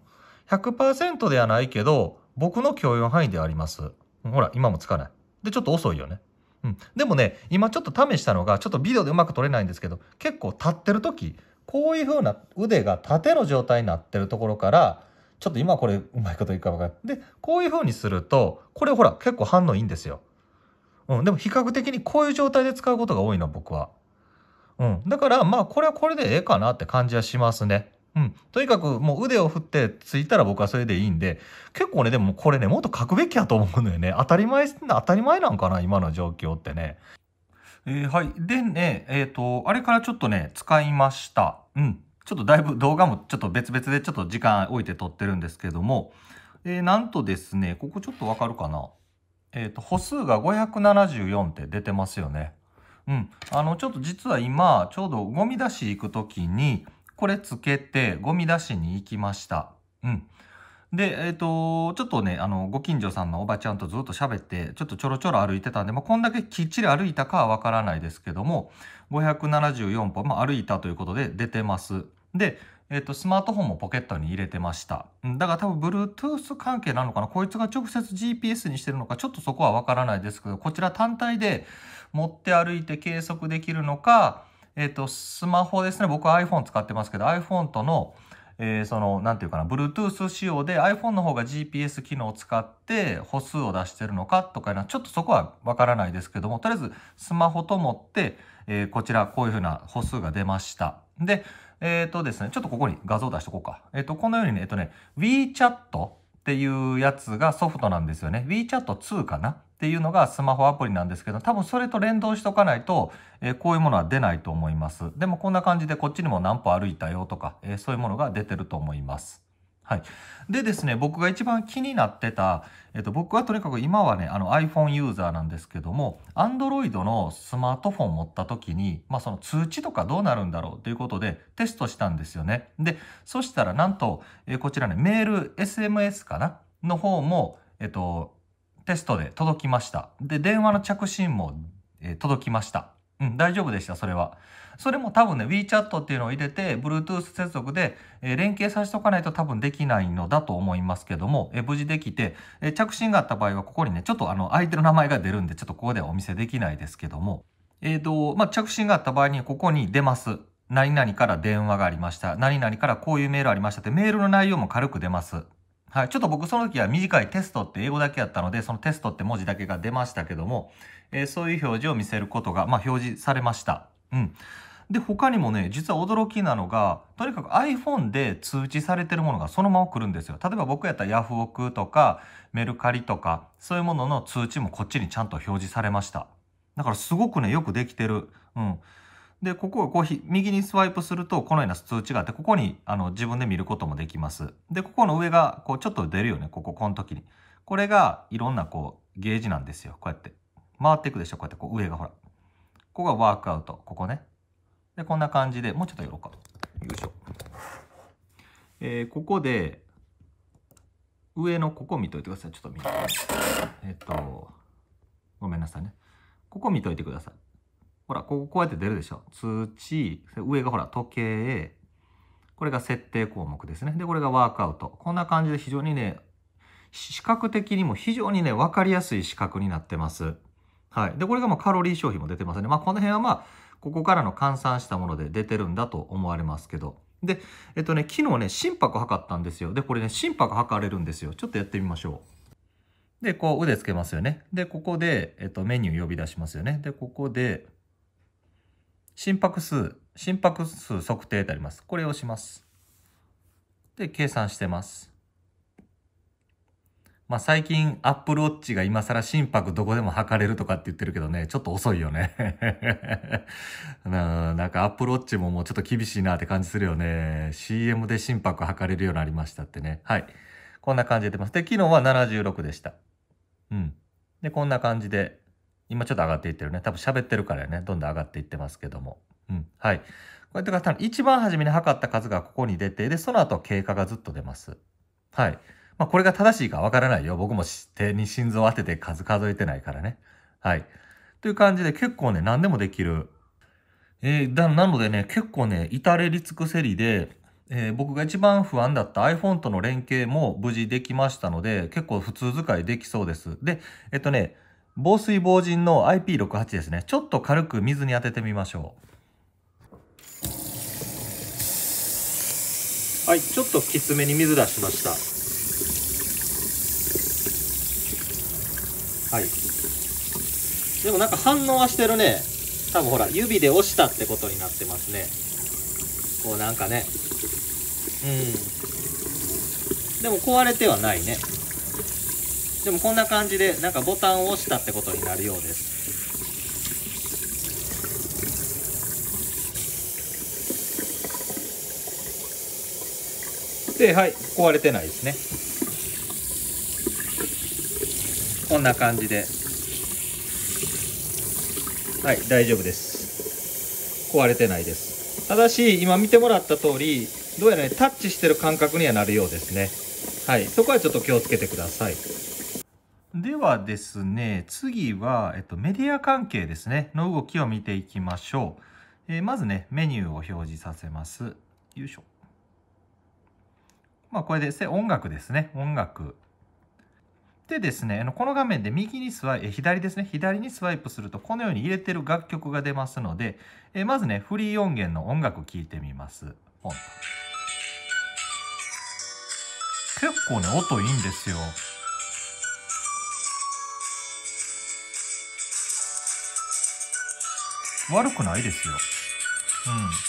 100%ではないけど、僕の共有範囲ではあります。ほら、今もつかない。で、ちょっと遅いよね。うん。でもね、今ちょっと試したのが、ちょっとビデオでうまく撮れないんですけど、結構立ってる時、こういう風な腕が縦の状態になってるところから、ちょっと今これうまいこといくか分かってでこういう風にするとこれほら結構反応いいんですよ、うん、でも比較的にこういう状態で使うことが多いな僕は、うん、だからまあこれはこれでええかなって感じはしますねうん、とにかくもう腕を振ってついたら僕はそれでいいんで結構ねでもこれねもっと書くべきやと思うのよね当たり前当たり前なんかな今の状況ってねえー、はい。でね、えっ、ー、と、あれからちょっとね、使いました。うん。ちょっとだいぶ動画もちょっと別々でちょっと時間置いて撮ってるんですけども、えー、なんとですね、ここちょっとわかるかな。えっ、ー、と、歩数が574って出てますよね。うん。あの、ちょっと実は今、ちょうどゴミ出し行くときに、これつけてゴミ出しに行きました。うん。で、えっ、ー、と、ちょっとね、あの、ご近所さんのおばちゃんとずっと喋って、ちょっとちょろちょろ歩いてたんで、まあ、こんだけきっちり歩いたかはわからないですけども、574歩、まあ、歩いたということで出てます。で、えー、とスマートフォンもポケットに入れてました。だから多分 Bluetooth 関係なのかなこいつが直接 GPS にしてるのかちょっとそこはわからないですけどこちら単体で持って歩いて計測できるのか、えー、とスマホですね僕 iPhone 使ってますけど iPhone とのえー、その何て言うかな Bluetooth 仕様で iPhone の方が GPS 機能を使って歩数を出してるのかとかいうのはちょっとそこはわからないですけどもとりあえずスマホと持って、えー、こちらこういうふうな歩数が出ました。でえっ、ー、とですね、ちょっとここに画像出しとこうか。えっ、ー、と、このようにね、えっ、とね、WeChat っていうやつがソフトなんですよね。WeChat2 かなっていうのがスマホアプリなんですけど、多分それと連動しとかないと、えー、こういうものは出ないと思います。でもこんな感じでこっちにも何歩歩いたよとか、えー、そういうものが出てると思います。はい、でですね僕が一番気になってた、えっと、僕はとにかく今はねあの iPhone ユーザーなんですけども Android のスマートフォン持った時に、まあ、その通知とかどうなるんだろうということでテストしたんですよねでそしたらなんと、えこちらねメール SMS かなの方も、えっと、テストで届きましたで電話の着信も、え届きましたうん大丈夫でしたそれはそれも多分ね、WeChat っていうのを入れて、Bluetooth 接続で、え連携させておかないと多分できないのだと思いますけども、え無事できて、え着信があった場合は、ここにね、ちょっとあの、相手の名前が出るんで、ちょっとここではお見せできないですけども、えっ、ー、と、まあ、着信があった場合に、ここに出ます。何々から電話がありました。何々からこういうメールありましたって、メールの内容も軽く出ます。はい。ちょっと僕その時は短いテストって英語だけやったので、そのテストって文字だけが出ましたけども、えー、そういう表示を見せることが、まあ、表示されました。うん。で、他にもね、実は驚きなのが、とにかく iPhone で通知されてるものがそのまま来るんですよ。例えば僕やったらヤフオクとかメルカリとか、そういうものの通知もこっちにちゃんと表示されました。だからすごくね、よくできてる。うん。で、ここをこう、右にスワイプすると、このような通知があって、ここにあの自分で見ることもできます。で、ここの上が、こう、ちょっと出るよね。ここ、この時に。これが、いろんなこう、ゲージなんですよ。こうやって。回っていくでしょ。こうやって、こう、上がほら。ここがワークアウト。ここね。で、こんな感じで、もうちょっとやろうか。よいしょ。えー、ここで、上のここ見といてください。ちょっと見て。えっ、と、ごめんなさいね。ここ見といてください。ほら、こここうやって出るでしょ。土、上がほら、時計、これが設定項目ですね。で、これがワークアウト。こんな感じで非常にね、視覚的にも非常にね、わかりやすい視覚になってます。はい。で、これがもうカロリー消費も出てますね。まあ、この辺はまあ、ここからの換算したもので出てるんだと思われますけど。で、えっとね、昨日ね、心拍測ったんですよ。で、これね、心拍測れるんですよ。ちょっとやってみましょう。で、こう腕つけますよね。で、ここで、えっと、メニュー呼び出しますよね。で、ここで、心拍数、心拍数測定ってあります。これをします。で、計算してます。まあ、最近アップルウォッチが今更心拍どこでも測れるとかって言ってるけどね、ちょっと遅いよね。ななんかアップルウォッチももうちょっと厳しいなって感じするよね。CM で心拍測れるようになりましたってね。はい。こんな感じで出てます。で、昨日は76でした。うん。で、こんな感じで、今ちょっと上がっていってるね。多分喋ってるからね、どんどん上がっていってますけども。うん。はい。こうやって一番初めに測った数がここに出て、で、その後経過がずっと出ます。はい。まあ、これが正しいかわからないよ。僕も手に心臓を当てて数数えてないからね。はい。という感じで結構ね、何でもできる。えー、だなのでね、結構ね、至れり尽くせりで、えー、僕が一番不安だった iPhone との連携も無事できましたので、結構普通使いできそうです。で、えっとね、防水防塵の IP68 ですね。ちょっと軽く水に当ててみましょう。はい、ちょっときつめに水出しました。はいでもなんか反応はしてるね多分ほら指で押したってことになってますねこうなんかねうんでも壊れてはないねでもこんな感じでなんかボタンを押したってことになるようですではい壊れてないですねこんな感じではい大丈夫です壊れてないですただし今見てもらった通りどうやらねタッチしてる感覚にはなるようですねはいそこはちょっと気をつけてくださいではですね次は、えっと、メディア関係ですねの動きを見ていきましょう、えー、まずねメニューを表示させますよいしょまあこれで音楽ですね音楽でですね、この画面で右にスワイプ、左ですね、左にスワイプすると、このように入れてる楽曲が出ますので、えまずね、フリー音源の音楽を聴いてみます。ポンと。結構ね、音いいんですよ。悪くないですよ。うん。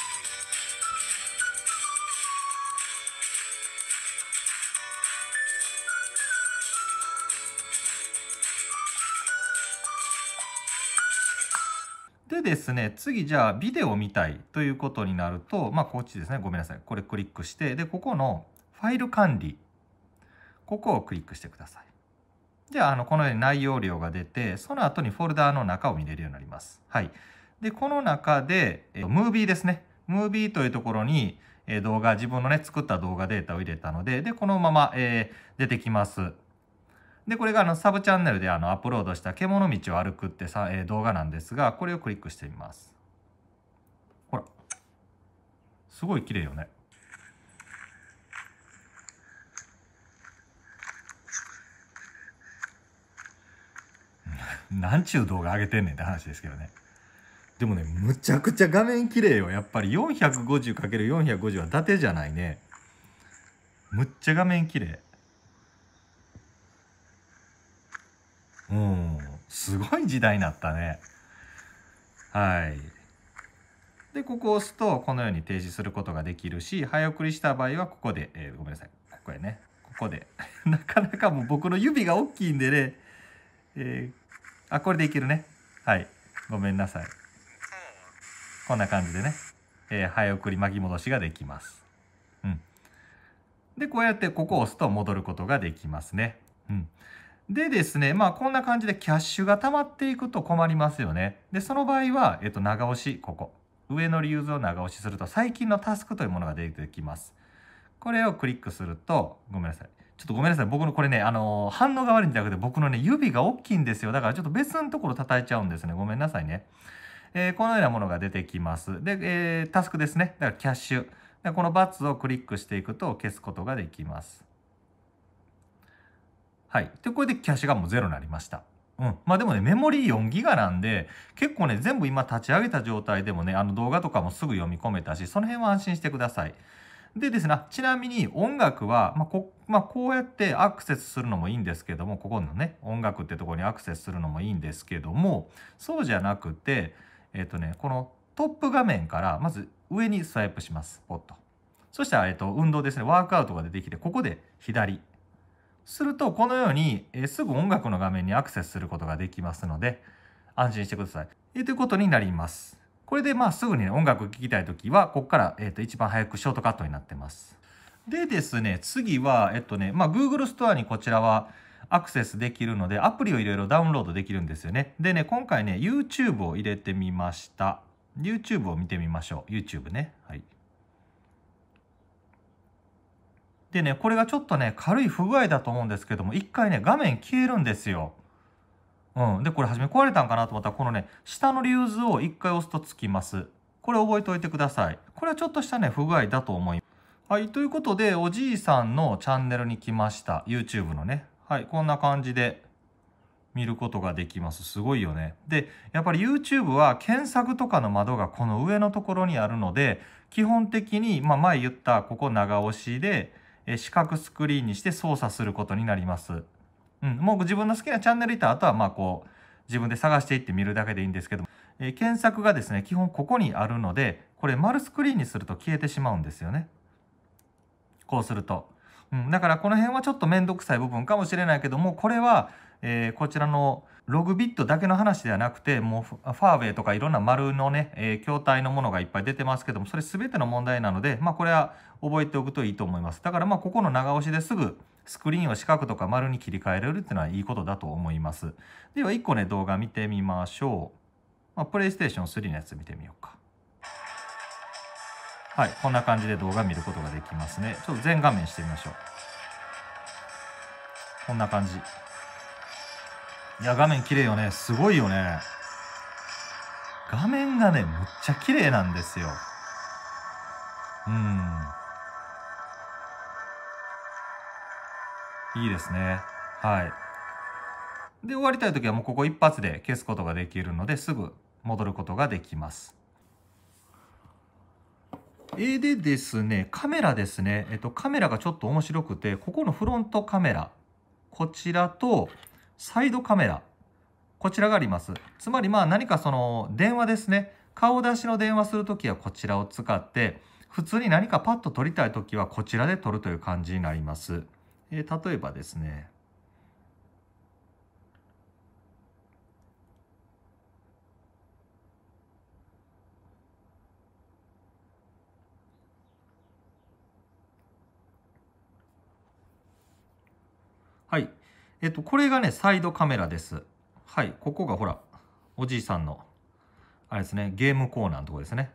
ですね、次じゃあビデオ見たいということになると、まあこっちですね、ごめんなさい。これクリックして、で、ここのファイル管理、ここをクリックしてください。じゃあ、あの、このように内容量が出て、その後にフォルダーの中を見れるようになります。はい。で、この中で、えムービーですね。ムービーというところに、え動画、自分のね、作った動画データを入れたので、で、このまま、えー、出てきます。で、これがあのサブチャンネルであのアップロードした獣道を歩くってさ、えー、動画なんですが、これをクリックしてみます。ほら。すごい綺麗よね。なんちゅう動画上げてんねんって話ですけどね。でもね、むちゃくちゃ画面綺麗よ。やっぱり 450×450 は伊達じゃないね。むっちゃ画面綺麗。うん、すごい時代になったね。はい。で、ここを押すと、このように停止することができるし、早送りした場合は、ここで、えー、ごめんなさい、ここへね、ここで。なかなかもう僕の指が大きいんでね、えー、あ、これでいけるね。はい。ごめんなさい。こんな感じでね、えー、早送り巻き戻しができます。うん。で、こうやってここを押すと戻ることができますね。うん。でですね、まあこんな感じでキャッシュが溜まっていくと困りますよね。で、その場合は、えっと、長押し、ここ。上のリユーズを長押しすると、最近のタスクというものが出てきます。これをクリックすると、ごめんなさい。ちょっとごめんなさい。僕のこれね、あのー、反応が悪いんじゃなくて、僕のね、指が大きいんですよ。だからちょっと別のところ叩いちゃうんですね。ごめんなさいね。えー、このようなものが出てきます。で、えー、タスクですね。だからキャッシュ。でこのバツをクリックしていくと消すことができます。はい。で、これでキャッシュがもうゼロになりました。うん。まあでもね、メモリー4ギガなんで、結構ね、全部今立ち上げた状態でもね、あの動画とかもすぐ読み込めたし、その辺は安心してください。でですね、ちなみに音楽は、まあ、こ、まあ、こうやってアクセスするのもいいんですけども、ここのね、音楽ってとこにアクセスするのもいいんですけども、そうじゃなくて、えっ、とね、このトップ画面から、まず上にスワイプします。ポッと。そしたら、えっ、と、運動ですね、ワークアウトが出てきて、ここで左。するとこのように、えすぐ音楽の画面にアクセスすることができますので安心してください。えということになります。これでまあすぐに、音楽を聴きたい時はここから、えと一番早くショートカットになってます。でですね次はえっとね、まあ、Google ストアにこちらはアクセスできるのでアプリをいろいろダウンロードできるんですよね。でね今回ね YouTube を入れてみました。YouTube を見てみましょう。YouTube ね。はいでね、これがちょっとね、軽い不具合だと思うんですけども、一回ね、画面消えるんですよ。うん。で、これ初め壊れたんかなと思ったら、このね、下のリューズを一回押すとつきます。これ覚えておいてください。これはちょっとしたね、不具合だと思います。はい。ということで、おじいさんのチャンネルに来ました。YouTube のね。はい。こんな感じで見ることができます。すごいよね。で、やっぱり YouTube は検索とかの窓がこの上のところにあるので、基本的に、まあ前言ったここ長押しで、四角スクリーンにして操作することになります。うん、もう自分の好きなチャンネルいたあとはまあこう自分で探していって見るだけでいいんですけどえー、検索がですね基本ここにあるのでこれ丸スクリーンにすると消えてしまうんですよね。こうすると。うん、だからこの辺はちょっと面倒くさい部分かもしれないけどもこれは、えー、こちらのログビットだけの話ではなくてもうファーウェイとかいろんな丸のね、えー、筐体のものがいっぱい出てますけどもそれ全ての問題なのでまあこれは覚えておくといいと思います。だからまあここの長押しですぐスクリーンを四角とか丸に切り替えられるっていうのはいいことだと思います。では1個ね動画見てみましょう。まあ、プレイステーション3のやつ見てみようか。はい、こんな感じで動画見ることができますね。ちょっと全画面してみましょう。こんな感じ。いや、画面綺麗よね。すごいよね。画面がね、むっちゃ綺麗なんですよ。うん。いいですね。はい。で、終わりたい時はもうここ一発で消すことができるのですぐ戻ることができます。えでですね、カメラですね。えっと、カメラがちょっと面白くて、ここのフロントカメラ、こちらとサイドカメラ、こちらがあります。つまりまあ何かその電話ですね。顔出しの電話するときはこちらを使って、普通に何かパッと撮りたいときはこちらで撮るという感じになります。えー、例えばですねはい。えっと、これがね、サイドカメラです。はい。ここがほら、おじいさんの、あれですね、ゲームコーナーのとこですね。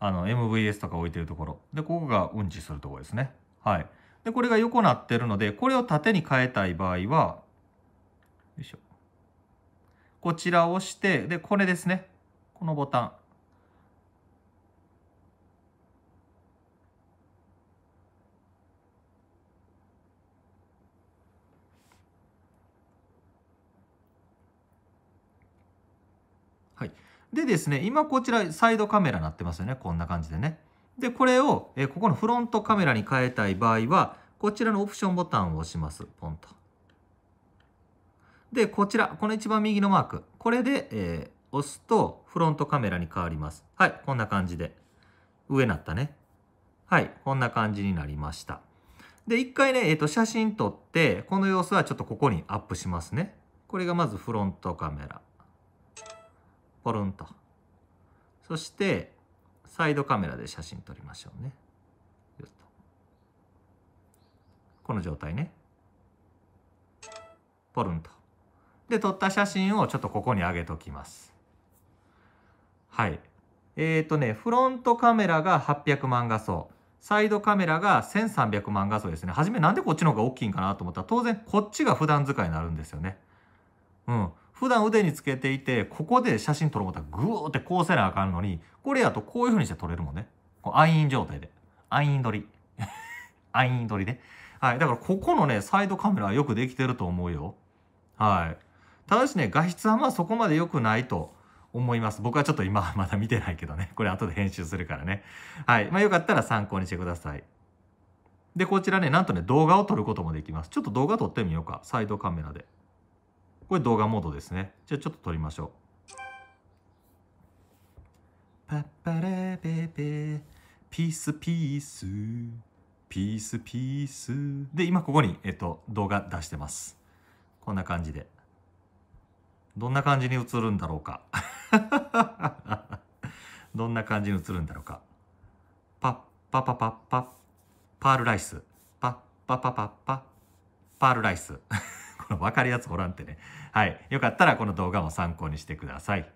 あの、MVS とか置いてるところ。で、ここがうんちするところですね。はい。でこれが横なってるのでこれを縦に変えたい場合はこちらを押してでこれですねこのボタンはい、でですね今こちらサイドカメラになってますよねこんな感じでね。で、これを、えここのフロントカメラに変えたい場合は、こちらのオプションボタンを押します。ポンと。で、こちら、この一番右のマーク。これで、えー、押すと、フロントカメラに変わります。はい、こんな感じで。上なったね。はい、こんな感じになりました。で、一回ね、えっ、ー、と、写真撮って、この様子はちょっとここにアップしますね。これがまずフロントカメラ。ポルンと。そして、サイドカメラで写真撮りましょうね。この状態ね。ポルンと。で、撮った写真をちょっとここに上げときます。はい。えっ、ー、とね、フロントカメラが800万画素。サイドカメラが1300万画素ですね。初めなんでこっちの方が大きいんかなと思ったら、当然こっちが普段使いになるんですよね。うん。普段腕につけていて、ここで写真撮ろう思ったらグーってこうせなあかんのに、これやとこういう風にして撮れるもんね。こうアイン状態で。アイン撮り。アイン撮りね。はい。だからここのね、サイドカメラはよくできてると思うよ。はい。ただしね、画質はまあそこまで良くないと思います。僕はちょっと今は まだ見てないけどね。これ後で編集するからね。はい。まあよかったら参考にしてください。で、こちらね、なんとね、動画を撮ることもできます。ちょっと動画撮ってみようか。サイドカメラで。これ動画モードですね。じゃあちょっと撮りましょう。パッパラベベピースピースピースピースで今ここに、えっと、動画出してます。こんな感じで。どんな感じに映るんだろうか。どんな感じに映るんだろうか。パッパパパッパッパールライス。パッパパパッパパールライス。この分かるやつおらんってね。はい。よかったらこの動画も参考にしてください。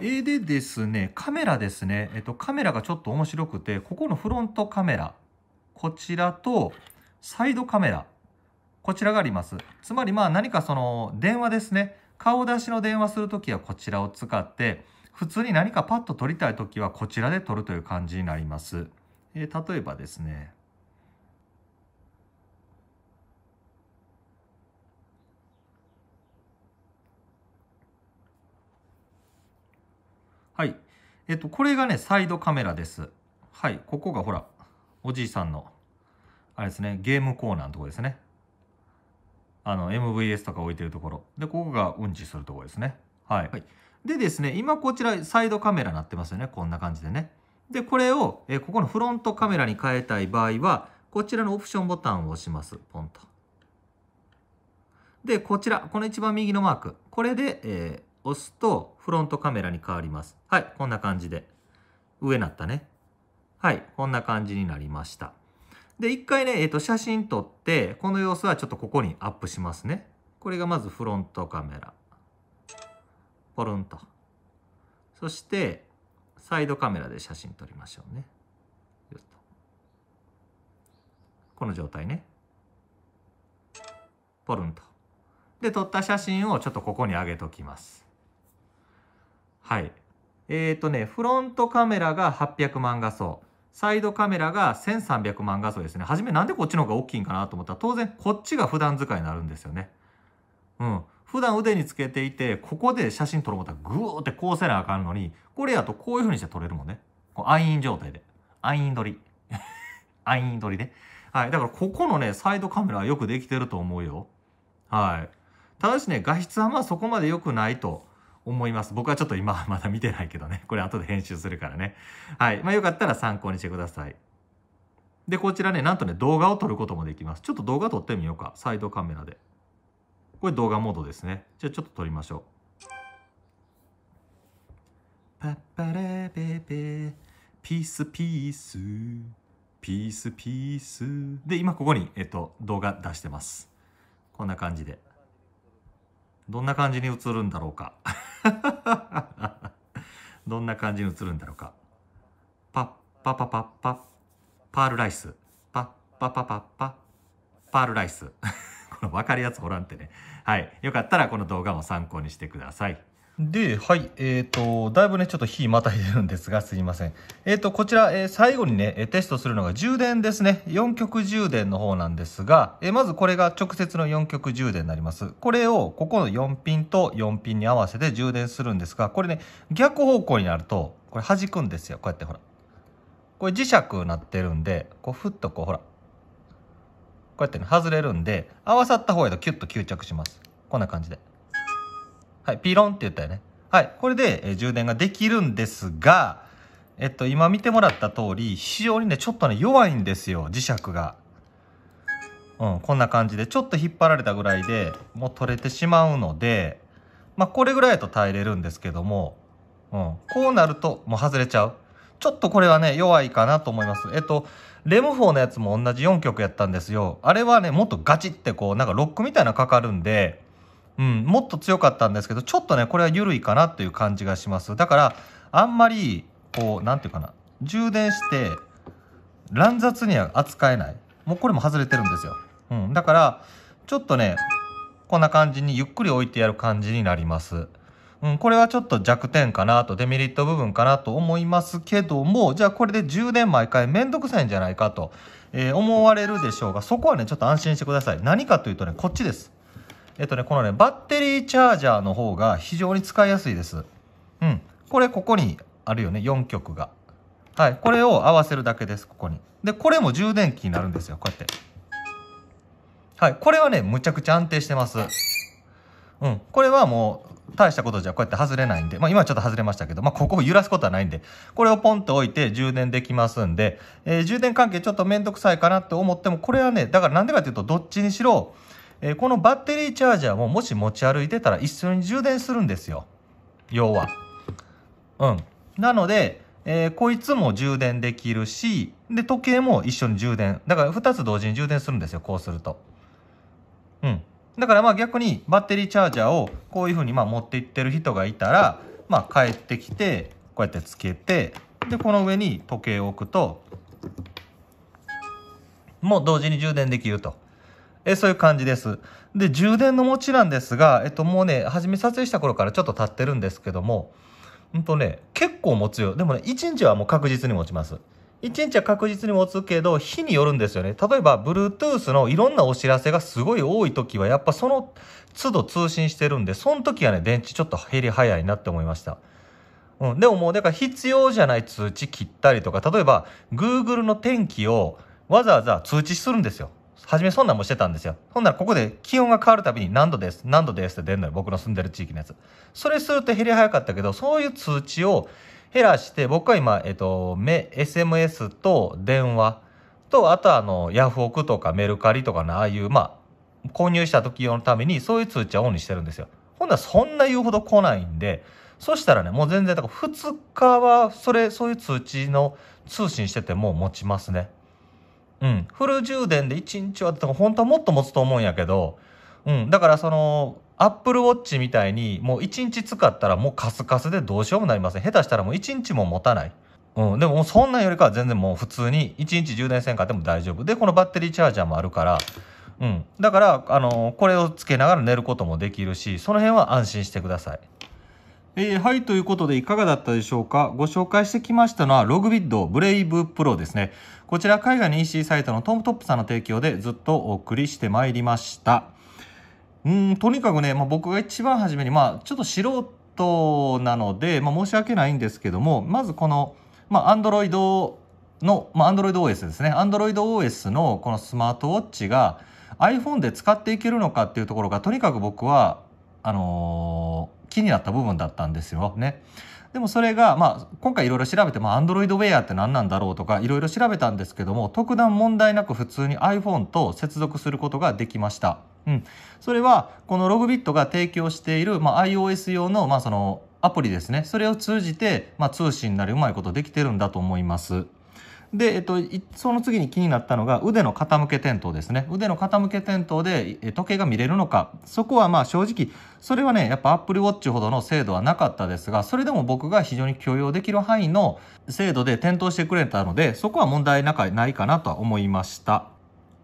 えでですね、カメラですね、えっと、カメラがちょっと面白くて、ここのフロントカメラ、こちらとサイドカメラ、こちらがありますつまりまあ何かその電話ですね顔出しの電話する時はこちらを使って普通に何かパッと撮りたい時はこちらで撮るという感じになります、えー、例えばですねはい。えっと、これがね、サイドカメラです。はい。ここがほら、おじいさんの、あれですね、ゲームコーナーのところですね。あの MVS とか置いてるところでここがうんちするところですね、はい、はい、でですね今こちらサイドカメラなってますよねこんな感じでねでこれを、えここのフロントカメラに変えたい場合はこちらのオプションボタンを押しますポンとでこちらこの一番右のマークこれで、えー、押すとフロントカメラに変わりますはいこんな感じで上なったねはいこんな感じになりましたで、一回ね、えっ、ー、と、写真撮って、この様子はちょっとここにアップしますね。これがまずフロントカメラ。ポルンと。そして、サイドカメラで写真撮りましょうね。この状態ね。ポルンと。で、撮った写真をちょっとここに上げときます。はい。えっ、ー、とね、フロントカメラが800万画素。サイドカメラが1300万画素ですね。はじめなんでこっちの方が大きいんかなと思ったら、当然こっちが普段使いになるんですよね。うん。普段腕につけていて、ここで写真撮るもとらグーってこうせなあかんのに、これやとこういう風にして撮れるもんね。こうアイン状態で。アイン撮り。アイン撮りね。はい。だからここのね、サイドカメラはよくできてると思うよ。はい。ただしね、画質はまあそこまで良くないと。思います。僕はちょっと今 まだ見てないけどね。これ後で編集するからね。はい。まあよかったら参考にしてください。で、こちらね、なんとね、動画を撮ることもできます。ちょっと動画撮ってみようか。サイドカメラで。これ動画モードですね。じゃあちょっと撮りましょう。パッパラベベピースピースピースピースで今ここに、えっと、動画出してますこんな感じでどんな感じに映るんだろうか どんな感じに映るんだろうか。パッパパパッパパールライス。パッパパパッパパールライス。この分かるやつおらんってね。はい。よかったらこの動画も参考にしてください。で、はい、えっ、ー、と、だいぶね、ちょっと火またいでるんですが、すいません。えっ、ー、と、こちら、えー、最後にね、テストするのが充電ですね。4極充電の方なんですが、えまずこれが直接の4極充電になります。これを、ここの4ピンと4ピンに合わせて充電するんですが、これね、逆方向になると、これ弾くんですよ。こうやってほら。これ磁石になってるんで、こう、ふっとこう、ほら。こうやってね、外れるんで、合わさった方へとキュッと吸着します。こんな感じで。はい、ピロンって言ったよね。はい、これで、え充電ができるんですが、えっと、今見てもらった通り、非常にね、ちょっとね、弱いんですよ、磁石が。うん、こんな感じで、ちょっと引っ張られたぐらいでもう取れてしまうので、まあ、これぐらいだと耐えれるんですけども、うん、こうなると、もう外れちゃう。ちょっとこれはね、弱いかなと思います。えっと、レム4のやつも同じ4曲やったんですよ。あれはね、もっとガチってこう、なんかロックみたいなかかるんで、うん、もっと強かったんですけど、ちょっとね、これは緩いかなという感じがします。だから、あんまり、こう、なんていうかな、充電して、乱雑には扱えない。もうこれも外れてるんですよ。うん、だから、ちょっとね、こんな感じにゆっくり置いてやる感じになります。うん、これはちょっと弱点かなと、デメリット部分かなと思いますけども、じゃあこれで充電毎回めんどくさいんじゃないかと、えー、思われるでしょうが、そこはね、ちょっと安心してください。何かというとね、こっちです。えっとね、このね、バッテリーチャージャーの方が非常に使いやすいです。うん。これ、ここにあるよね、4極が。はい。これを合わせるだけです、ここに。で、これも充電器になるんですよ、こうやって。はい。これはね、むちゃくちゃ安定してます。うん。これはもう、大したことじゃこうやって外れないんで、まあ今ちょっと外れましたけど、まあここを揺らすことはないんで、これをポンと置いて充電できますんで、えー、充電関係ちょっとめんどくさいかなと思っても、これはね、だからなんでかっていうと、どっちにしろ、えこのバッテリーチャージャーももし持ち歩いてたら一緒に充電するんですよ要はうんなので、えー、こいつも充電できるしで時計も一緒に充電だから2つ同時に充電するんですよこうするとうんだからまあ逆にバッテリーチャージャーをこういうふうにま持っていってる人がいたら、まあ、帰ってきてこうやってつけてでこの上に時計を置くともう同時に充電できるとえそういう感じです。で、充電の持ちなんですが、えっと、もうね、初め撮影した頃からちょっと経ってるんですけども、うんとね、結構持つよ。でもね、1日はもう確実に持ちます。1日は確実に持つけど、日によるんですよね。例えば、Bluetooth のいろんなお知らせがすごい多い時は、やっぱその都度通信してるんで、その時はね、電池ちょっと減り早いなって思いました。うん、でももう、だから必要じゃない通知切ったりとか、例えば、Google の天気をわざわざ通知するんですよ。初めそんなんもしてたんですよ。ほんならここで気温が変わるたびに何度です、何度ですって出るのよ。僕の住んでる地域のやつ。それすると減り早かったけど、そういう通知を減らして、僕は今、えっと、め、SMS と電話と、あとはあの、ヤフオクとかメルカリとかのああいう、まあ、購入した時用のためにそういう通知はオンにしてるんですよ。ほんならそんな言うほど来ないんで、そしたらね、もう全然、だから2日は、それ、そういう通知の通信してても持ちますね。うん。フル充電で1日は、本当はもっと持つと思うんやけど、うん。だからその、アップルウォッチみたいに、もう1日使ったらもうカスカスでどうしようもなりません。下手したらもう1日も持たない。うん。でもそんなんよりかは全然もう普通に1日充電せんかっても大丈夫。で、このバッテリーチャージャーもあるから、うん。だから、あの、これをつけながら寝ることもできるし、その辺は安心してください。えー、はい、ということでいかがだったでしょうかご紹介してきましたのは、ログビッドブレイブプロですね。こちら海外の EC サイトのトムトップさんの提供でずっとお送りしてまいりました。うん、とにかくね、まあ、僕が一番初めに、まあ、ちょっと素人なので、まあ、申し訳ないんですけども、まずこの、まあ、Android の、まあ、Android OS ですね。Android OS のこのスマートウォッチが iPhone で使っていけるのかっていうところが、とにかく僕は、あのー、気になった部分だったんですよね。でもそれが、まあ、今回いろいろ調べて、まあ、Android Wear って何なんだろうとか、いろいろ調べたんですけども、特段問題なく普通に iPhone と接続することができました。うん。それは、このログビットが提供している、まあ、iOS 用の、まあ、その、アプリですね。それを通じて、まあ、通信なりうまいことできてるんだと思います。で、えっと、その次に気になったのが腕の傾け点灯ですね。腕の傾け点灯で時計が見れるのか。そこはまあ正直、それはね、やっぱ Apple Watch ほどの精度はなかったですが、それでも僕が非常に許容できる範囲の精度で点灯してくれたので、そこは問題なかないかなとは思いました。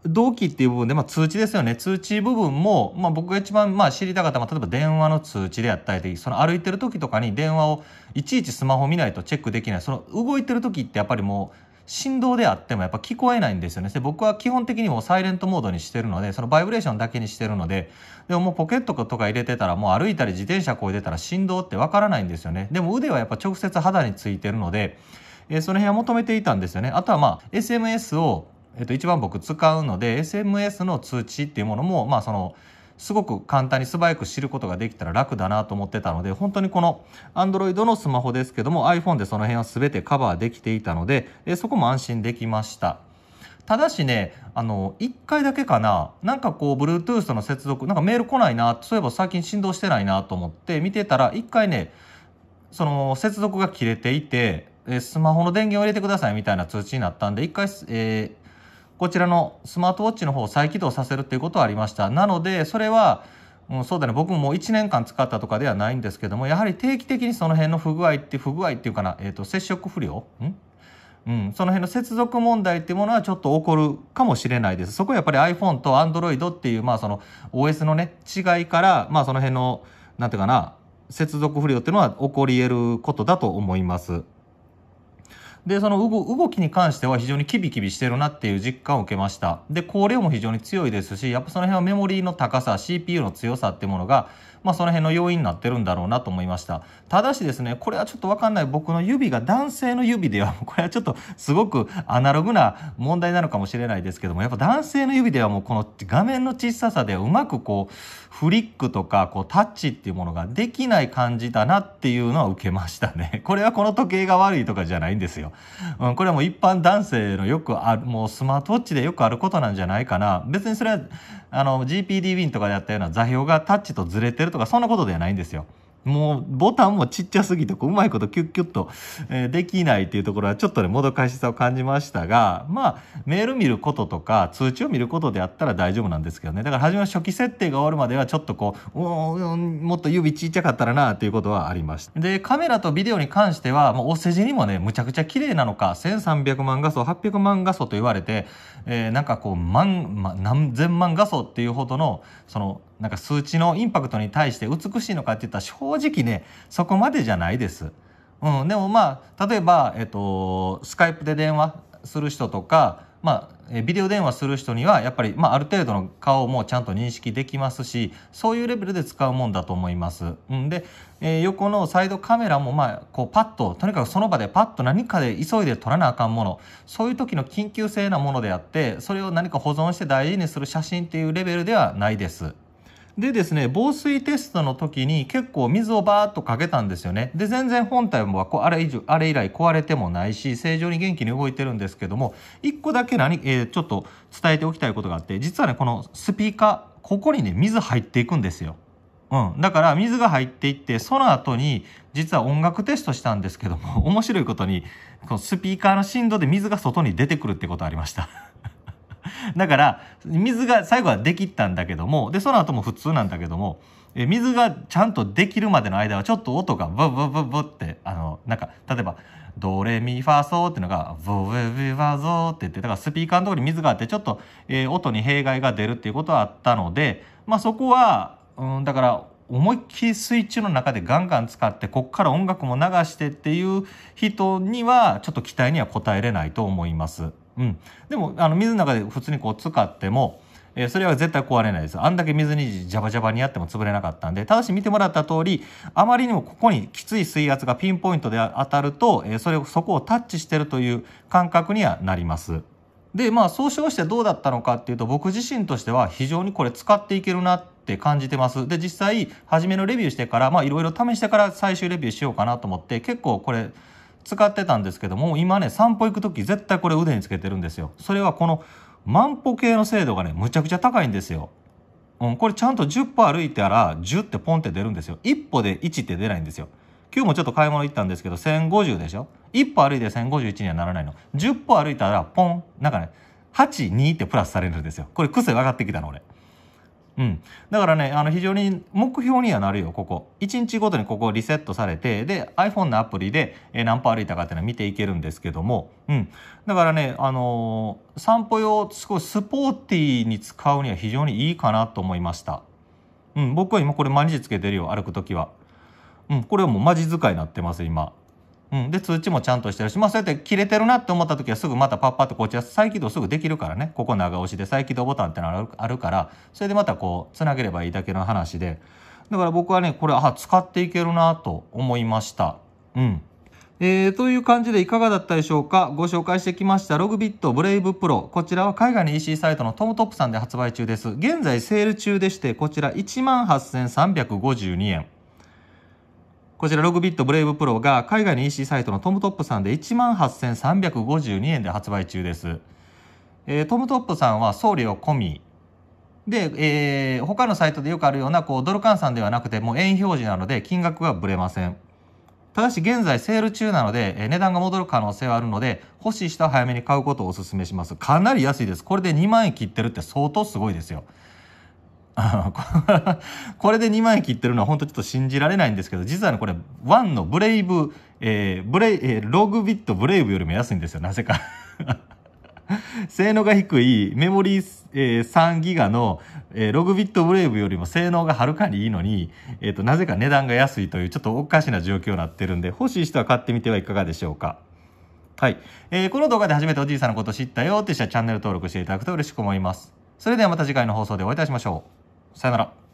同期っていう部分で、まあ、通知ですよね。通知部分も、まあ、僕が一番、まあ、知りたかったのは、例えば電話の通知であったり、その歩いてる時とかに電話をいちいちスマホ見ないとチェックできない。その動いてる時ってやっぱりもう、振動であってもやっぱ聞こえないんですよね。で僕は基本的にもサイレントモードにしてるので、そのバイブレーションだけにしてるので、でももうポケットとか入れてたら、もう歩いたり自転車こいでたら振動ってわからないんですよね。でも腕はやっぱ直接肌についてるので、えその辺は求めていたんですよね。あとはまあ SMS を、えっと、一番僕使うので、SMS の通知っていうものも、まあその、すごく簡単に素早く知ることができたら楽だなと思ってたので本当にこの Android のスマホですけども iPhone でその辺は全てカバーできていたのでそこも安心できました。ただしね、あの、1回だけかな、なんかこう、Bluetooth の接続、なんかメール来ないな、そういえば最近振動してないなと思って見てたら、1回ね、その、接続が切れていて、えスマホの電源を入れてくださいみたいな通知になったんで、1回、えーこちらのスマートウォッチの方を再起動させるっていうことはありました。なので、それは、うん、そうだね、僕ももう1年間使ったとかではないんですけども、やはり定期的にその辺の不具合って、不具合っていうかな、えっ、ー、と、接触不良んうん、その辺の接続問題っていうものはちょっと起こるかもしれないです。そこはやっぱり iPhone と Android っていう、まあその OS のね、違いから、まあその辺の、なんていうかな、接続不良っていうのは起こり得ることだと思います。で、その動きに関しては非常にキビキビしてるなっていう実感を受けました。で、光量も非常に強いですし、やっぱその辺はメモリーの高さ、CPU の強さってものが、まあ、その辺の要因になってるんだろうなと思いましたただしですねこれはちょっと分かんない僕の指が男性の指では これはちょっとすごくアナログな問題なのかもしれないですけどもやっぱ男性の指ではもうこの画面の小ささでうまくこうフリックとかこうタッチっていうものができない感じだなっていうのは受けましたね これはこの時計が悪いとかじゃないんですよ、うん、これはもう一般男性のよくあるもうスマートウォッチでよくあることなんじゃないかな別にそれはあの GPDWin とかでやったような座標がタッチとずれてるとかそんなことではないんですよ。もうボタンもちっちゃすぎてこううまいことキュッキュッと、えできないっていうところはちょっとねもどかしさを感じましたがまあメール見ることとか通知を見ることであったら大丈夫なんですけどねだから初め初期設定が終わるまではちょっとこうもっと指ちっちゃかったらなっていうことはありましたでカメラとビデオに関してはもうお世辞にもねむちゃくちゃ綺麗なのか1300万画素800万画素と言われて、えー、なんかこう万、ま、何千万画素っていうほどのそのなんか数値のインパクトに対して美しいのかって言ったら正直ね、そこまでじゃないです。うん、でもまあ、例えば、えっと、スカイプで電話する人とか、まあ、ビデオ電話する人にはやっぱり、まあ、ある程度の顔もちゃんと認識できますしそういうレベルで使うもんだと思います。んで、えー、横のサイドカメラも、まあ、こうパッととにかくその場でパッと何かで急いで撮らなあかんものそういう時の緊急性なものであってそれを何か保存して大事にする写真っていうレベルではないです。でですね、防水テストの時に結構水をバーッとかけたんですよね。で、全然本体もあれ以上、あれ以来壊れてもないし、正常に元気に動いてるんですけども、1個だけ何、えー、ちょっと伝えておきたいことがあって、実はね、このスピーカー、ここにね、水入っていくんですよ。うん。だから水が入っていって、その後に、実は音楽テストしたんですけども、面白いことに、このスピーカーの振動で水が外に出てくるってことありました。だから水が最後はできたんだけどもでその後も普通なんだけどもえ水がちゃんとできるまでの間はちょっと音がブブブブってあのなんか例えば「ドレミファソ」っていうのが「ブブブファソ」って言ってだからスピーカーのところに水があってちょっと、えー、音に弊害が出るっていうことはあったのでまあそこは、うん、だから思いっきり水中の中でガンガン使ってこっから音楽も流してっていう人にはちょっと期待には応えれないと思います。うん、でもあの水の中で普通にこう使っても、えー、それは絶対壊れないですあんだけ水にジャバジャバにやっても潰れなかったんでただし見てもらった通りあまりにもここにきつい水圧がピンポイントで当たると、えー、それをそこをタッチしてるという感覚にはなります。でまあ総称してどうだったのかっていうと僕自身としては非常にこれ使っていけるなって感じてますで実際初めのレビューしてからまあいろいろ試してから最終レビューしようかなと思って結構これ使ってたんですけども今ね散歩行く時絶対これ腕につけてるんですよそれはこの万歩計の精度がねむちゃくちゃ高いんですよ、うん、これちゃんと10歩歩いたら10ってポンって出るんですよ1歩で1って出ないんですよ今日もちょっと買い物行ったんですけど1050でしょ1歩歩いて1051にはならないの10歩歩いたらポンなんかね82ってプラスされるんですよこれ癖分かってきたの俺うん。だからね、あの、非常に目標にはなるよ、ここ。1日ごとにここリセットされて、で、iPhone のアプリで、え何歩歩いたかっていうのは見ていけるんですけども、うん。だからね、あのー、散歩用、すごいスポーティーに使うには非常にいいかなと思いました。うん、僕は今これ毎日つけてるよ、歩く時は。うん、これはもうマジ使いになってます、今。うん、で、通知もちゃんとしてるし、まあそうやって切れてるなって思った時はすぐまたパッパってこっちは再起動すぐできるからね、ここ長押しで再起動ボタンってのあるから、それでまたこう、つなげればいいだけの話で。だから僕はね、これ、あ、使っていけるなと思いました。うん。えー、という感じでいかがだったでしょうかご紹介してきましたログビットブレイブプロ。こちらは海外の EC サイトのトムトップさんで発売中です。現在セール中でして、こちら18,352円。こちらグビットブレイブプロが海外の EC サイトのトムトップさんで18,352円で発売中です。えー、トムトップさんは送料込みで、えー、他のサイトでよくあるようなこうドル換算ではなくてもう円表示なので金額はぶれませんただし現在セール中なので、えー、値段が戻る可能性はあるので欲しい人は早めに買うことをお勧めしますかなり安いですこれで2万円切ってるって相当すごいですよ これで2万円切ってるのは本当ちょっと信じられないんですけど実はねこれ1のブレイブ、えー、ブレイ、えー、ログビットブレイブよりも安いんですよなぜか 性能が低いメモリー、えー、3ギガの、えー、ログビットブレイブよりも性能がはるかにいいのに、えーと、なぜか値段が安いというちょっとおかしな状況になってるんで欲しい人は買ってみてはいかがでしょうか。はい、えー、この動画で初めておじいさんのこと知ったよって人はチャンネル登録していただくと嬉しく思います。それではまた次回の放送でお会いいたしましょう。さよなら。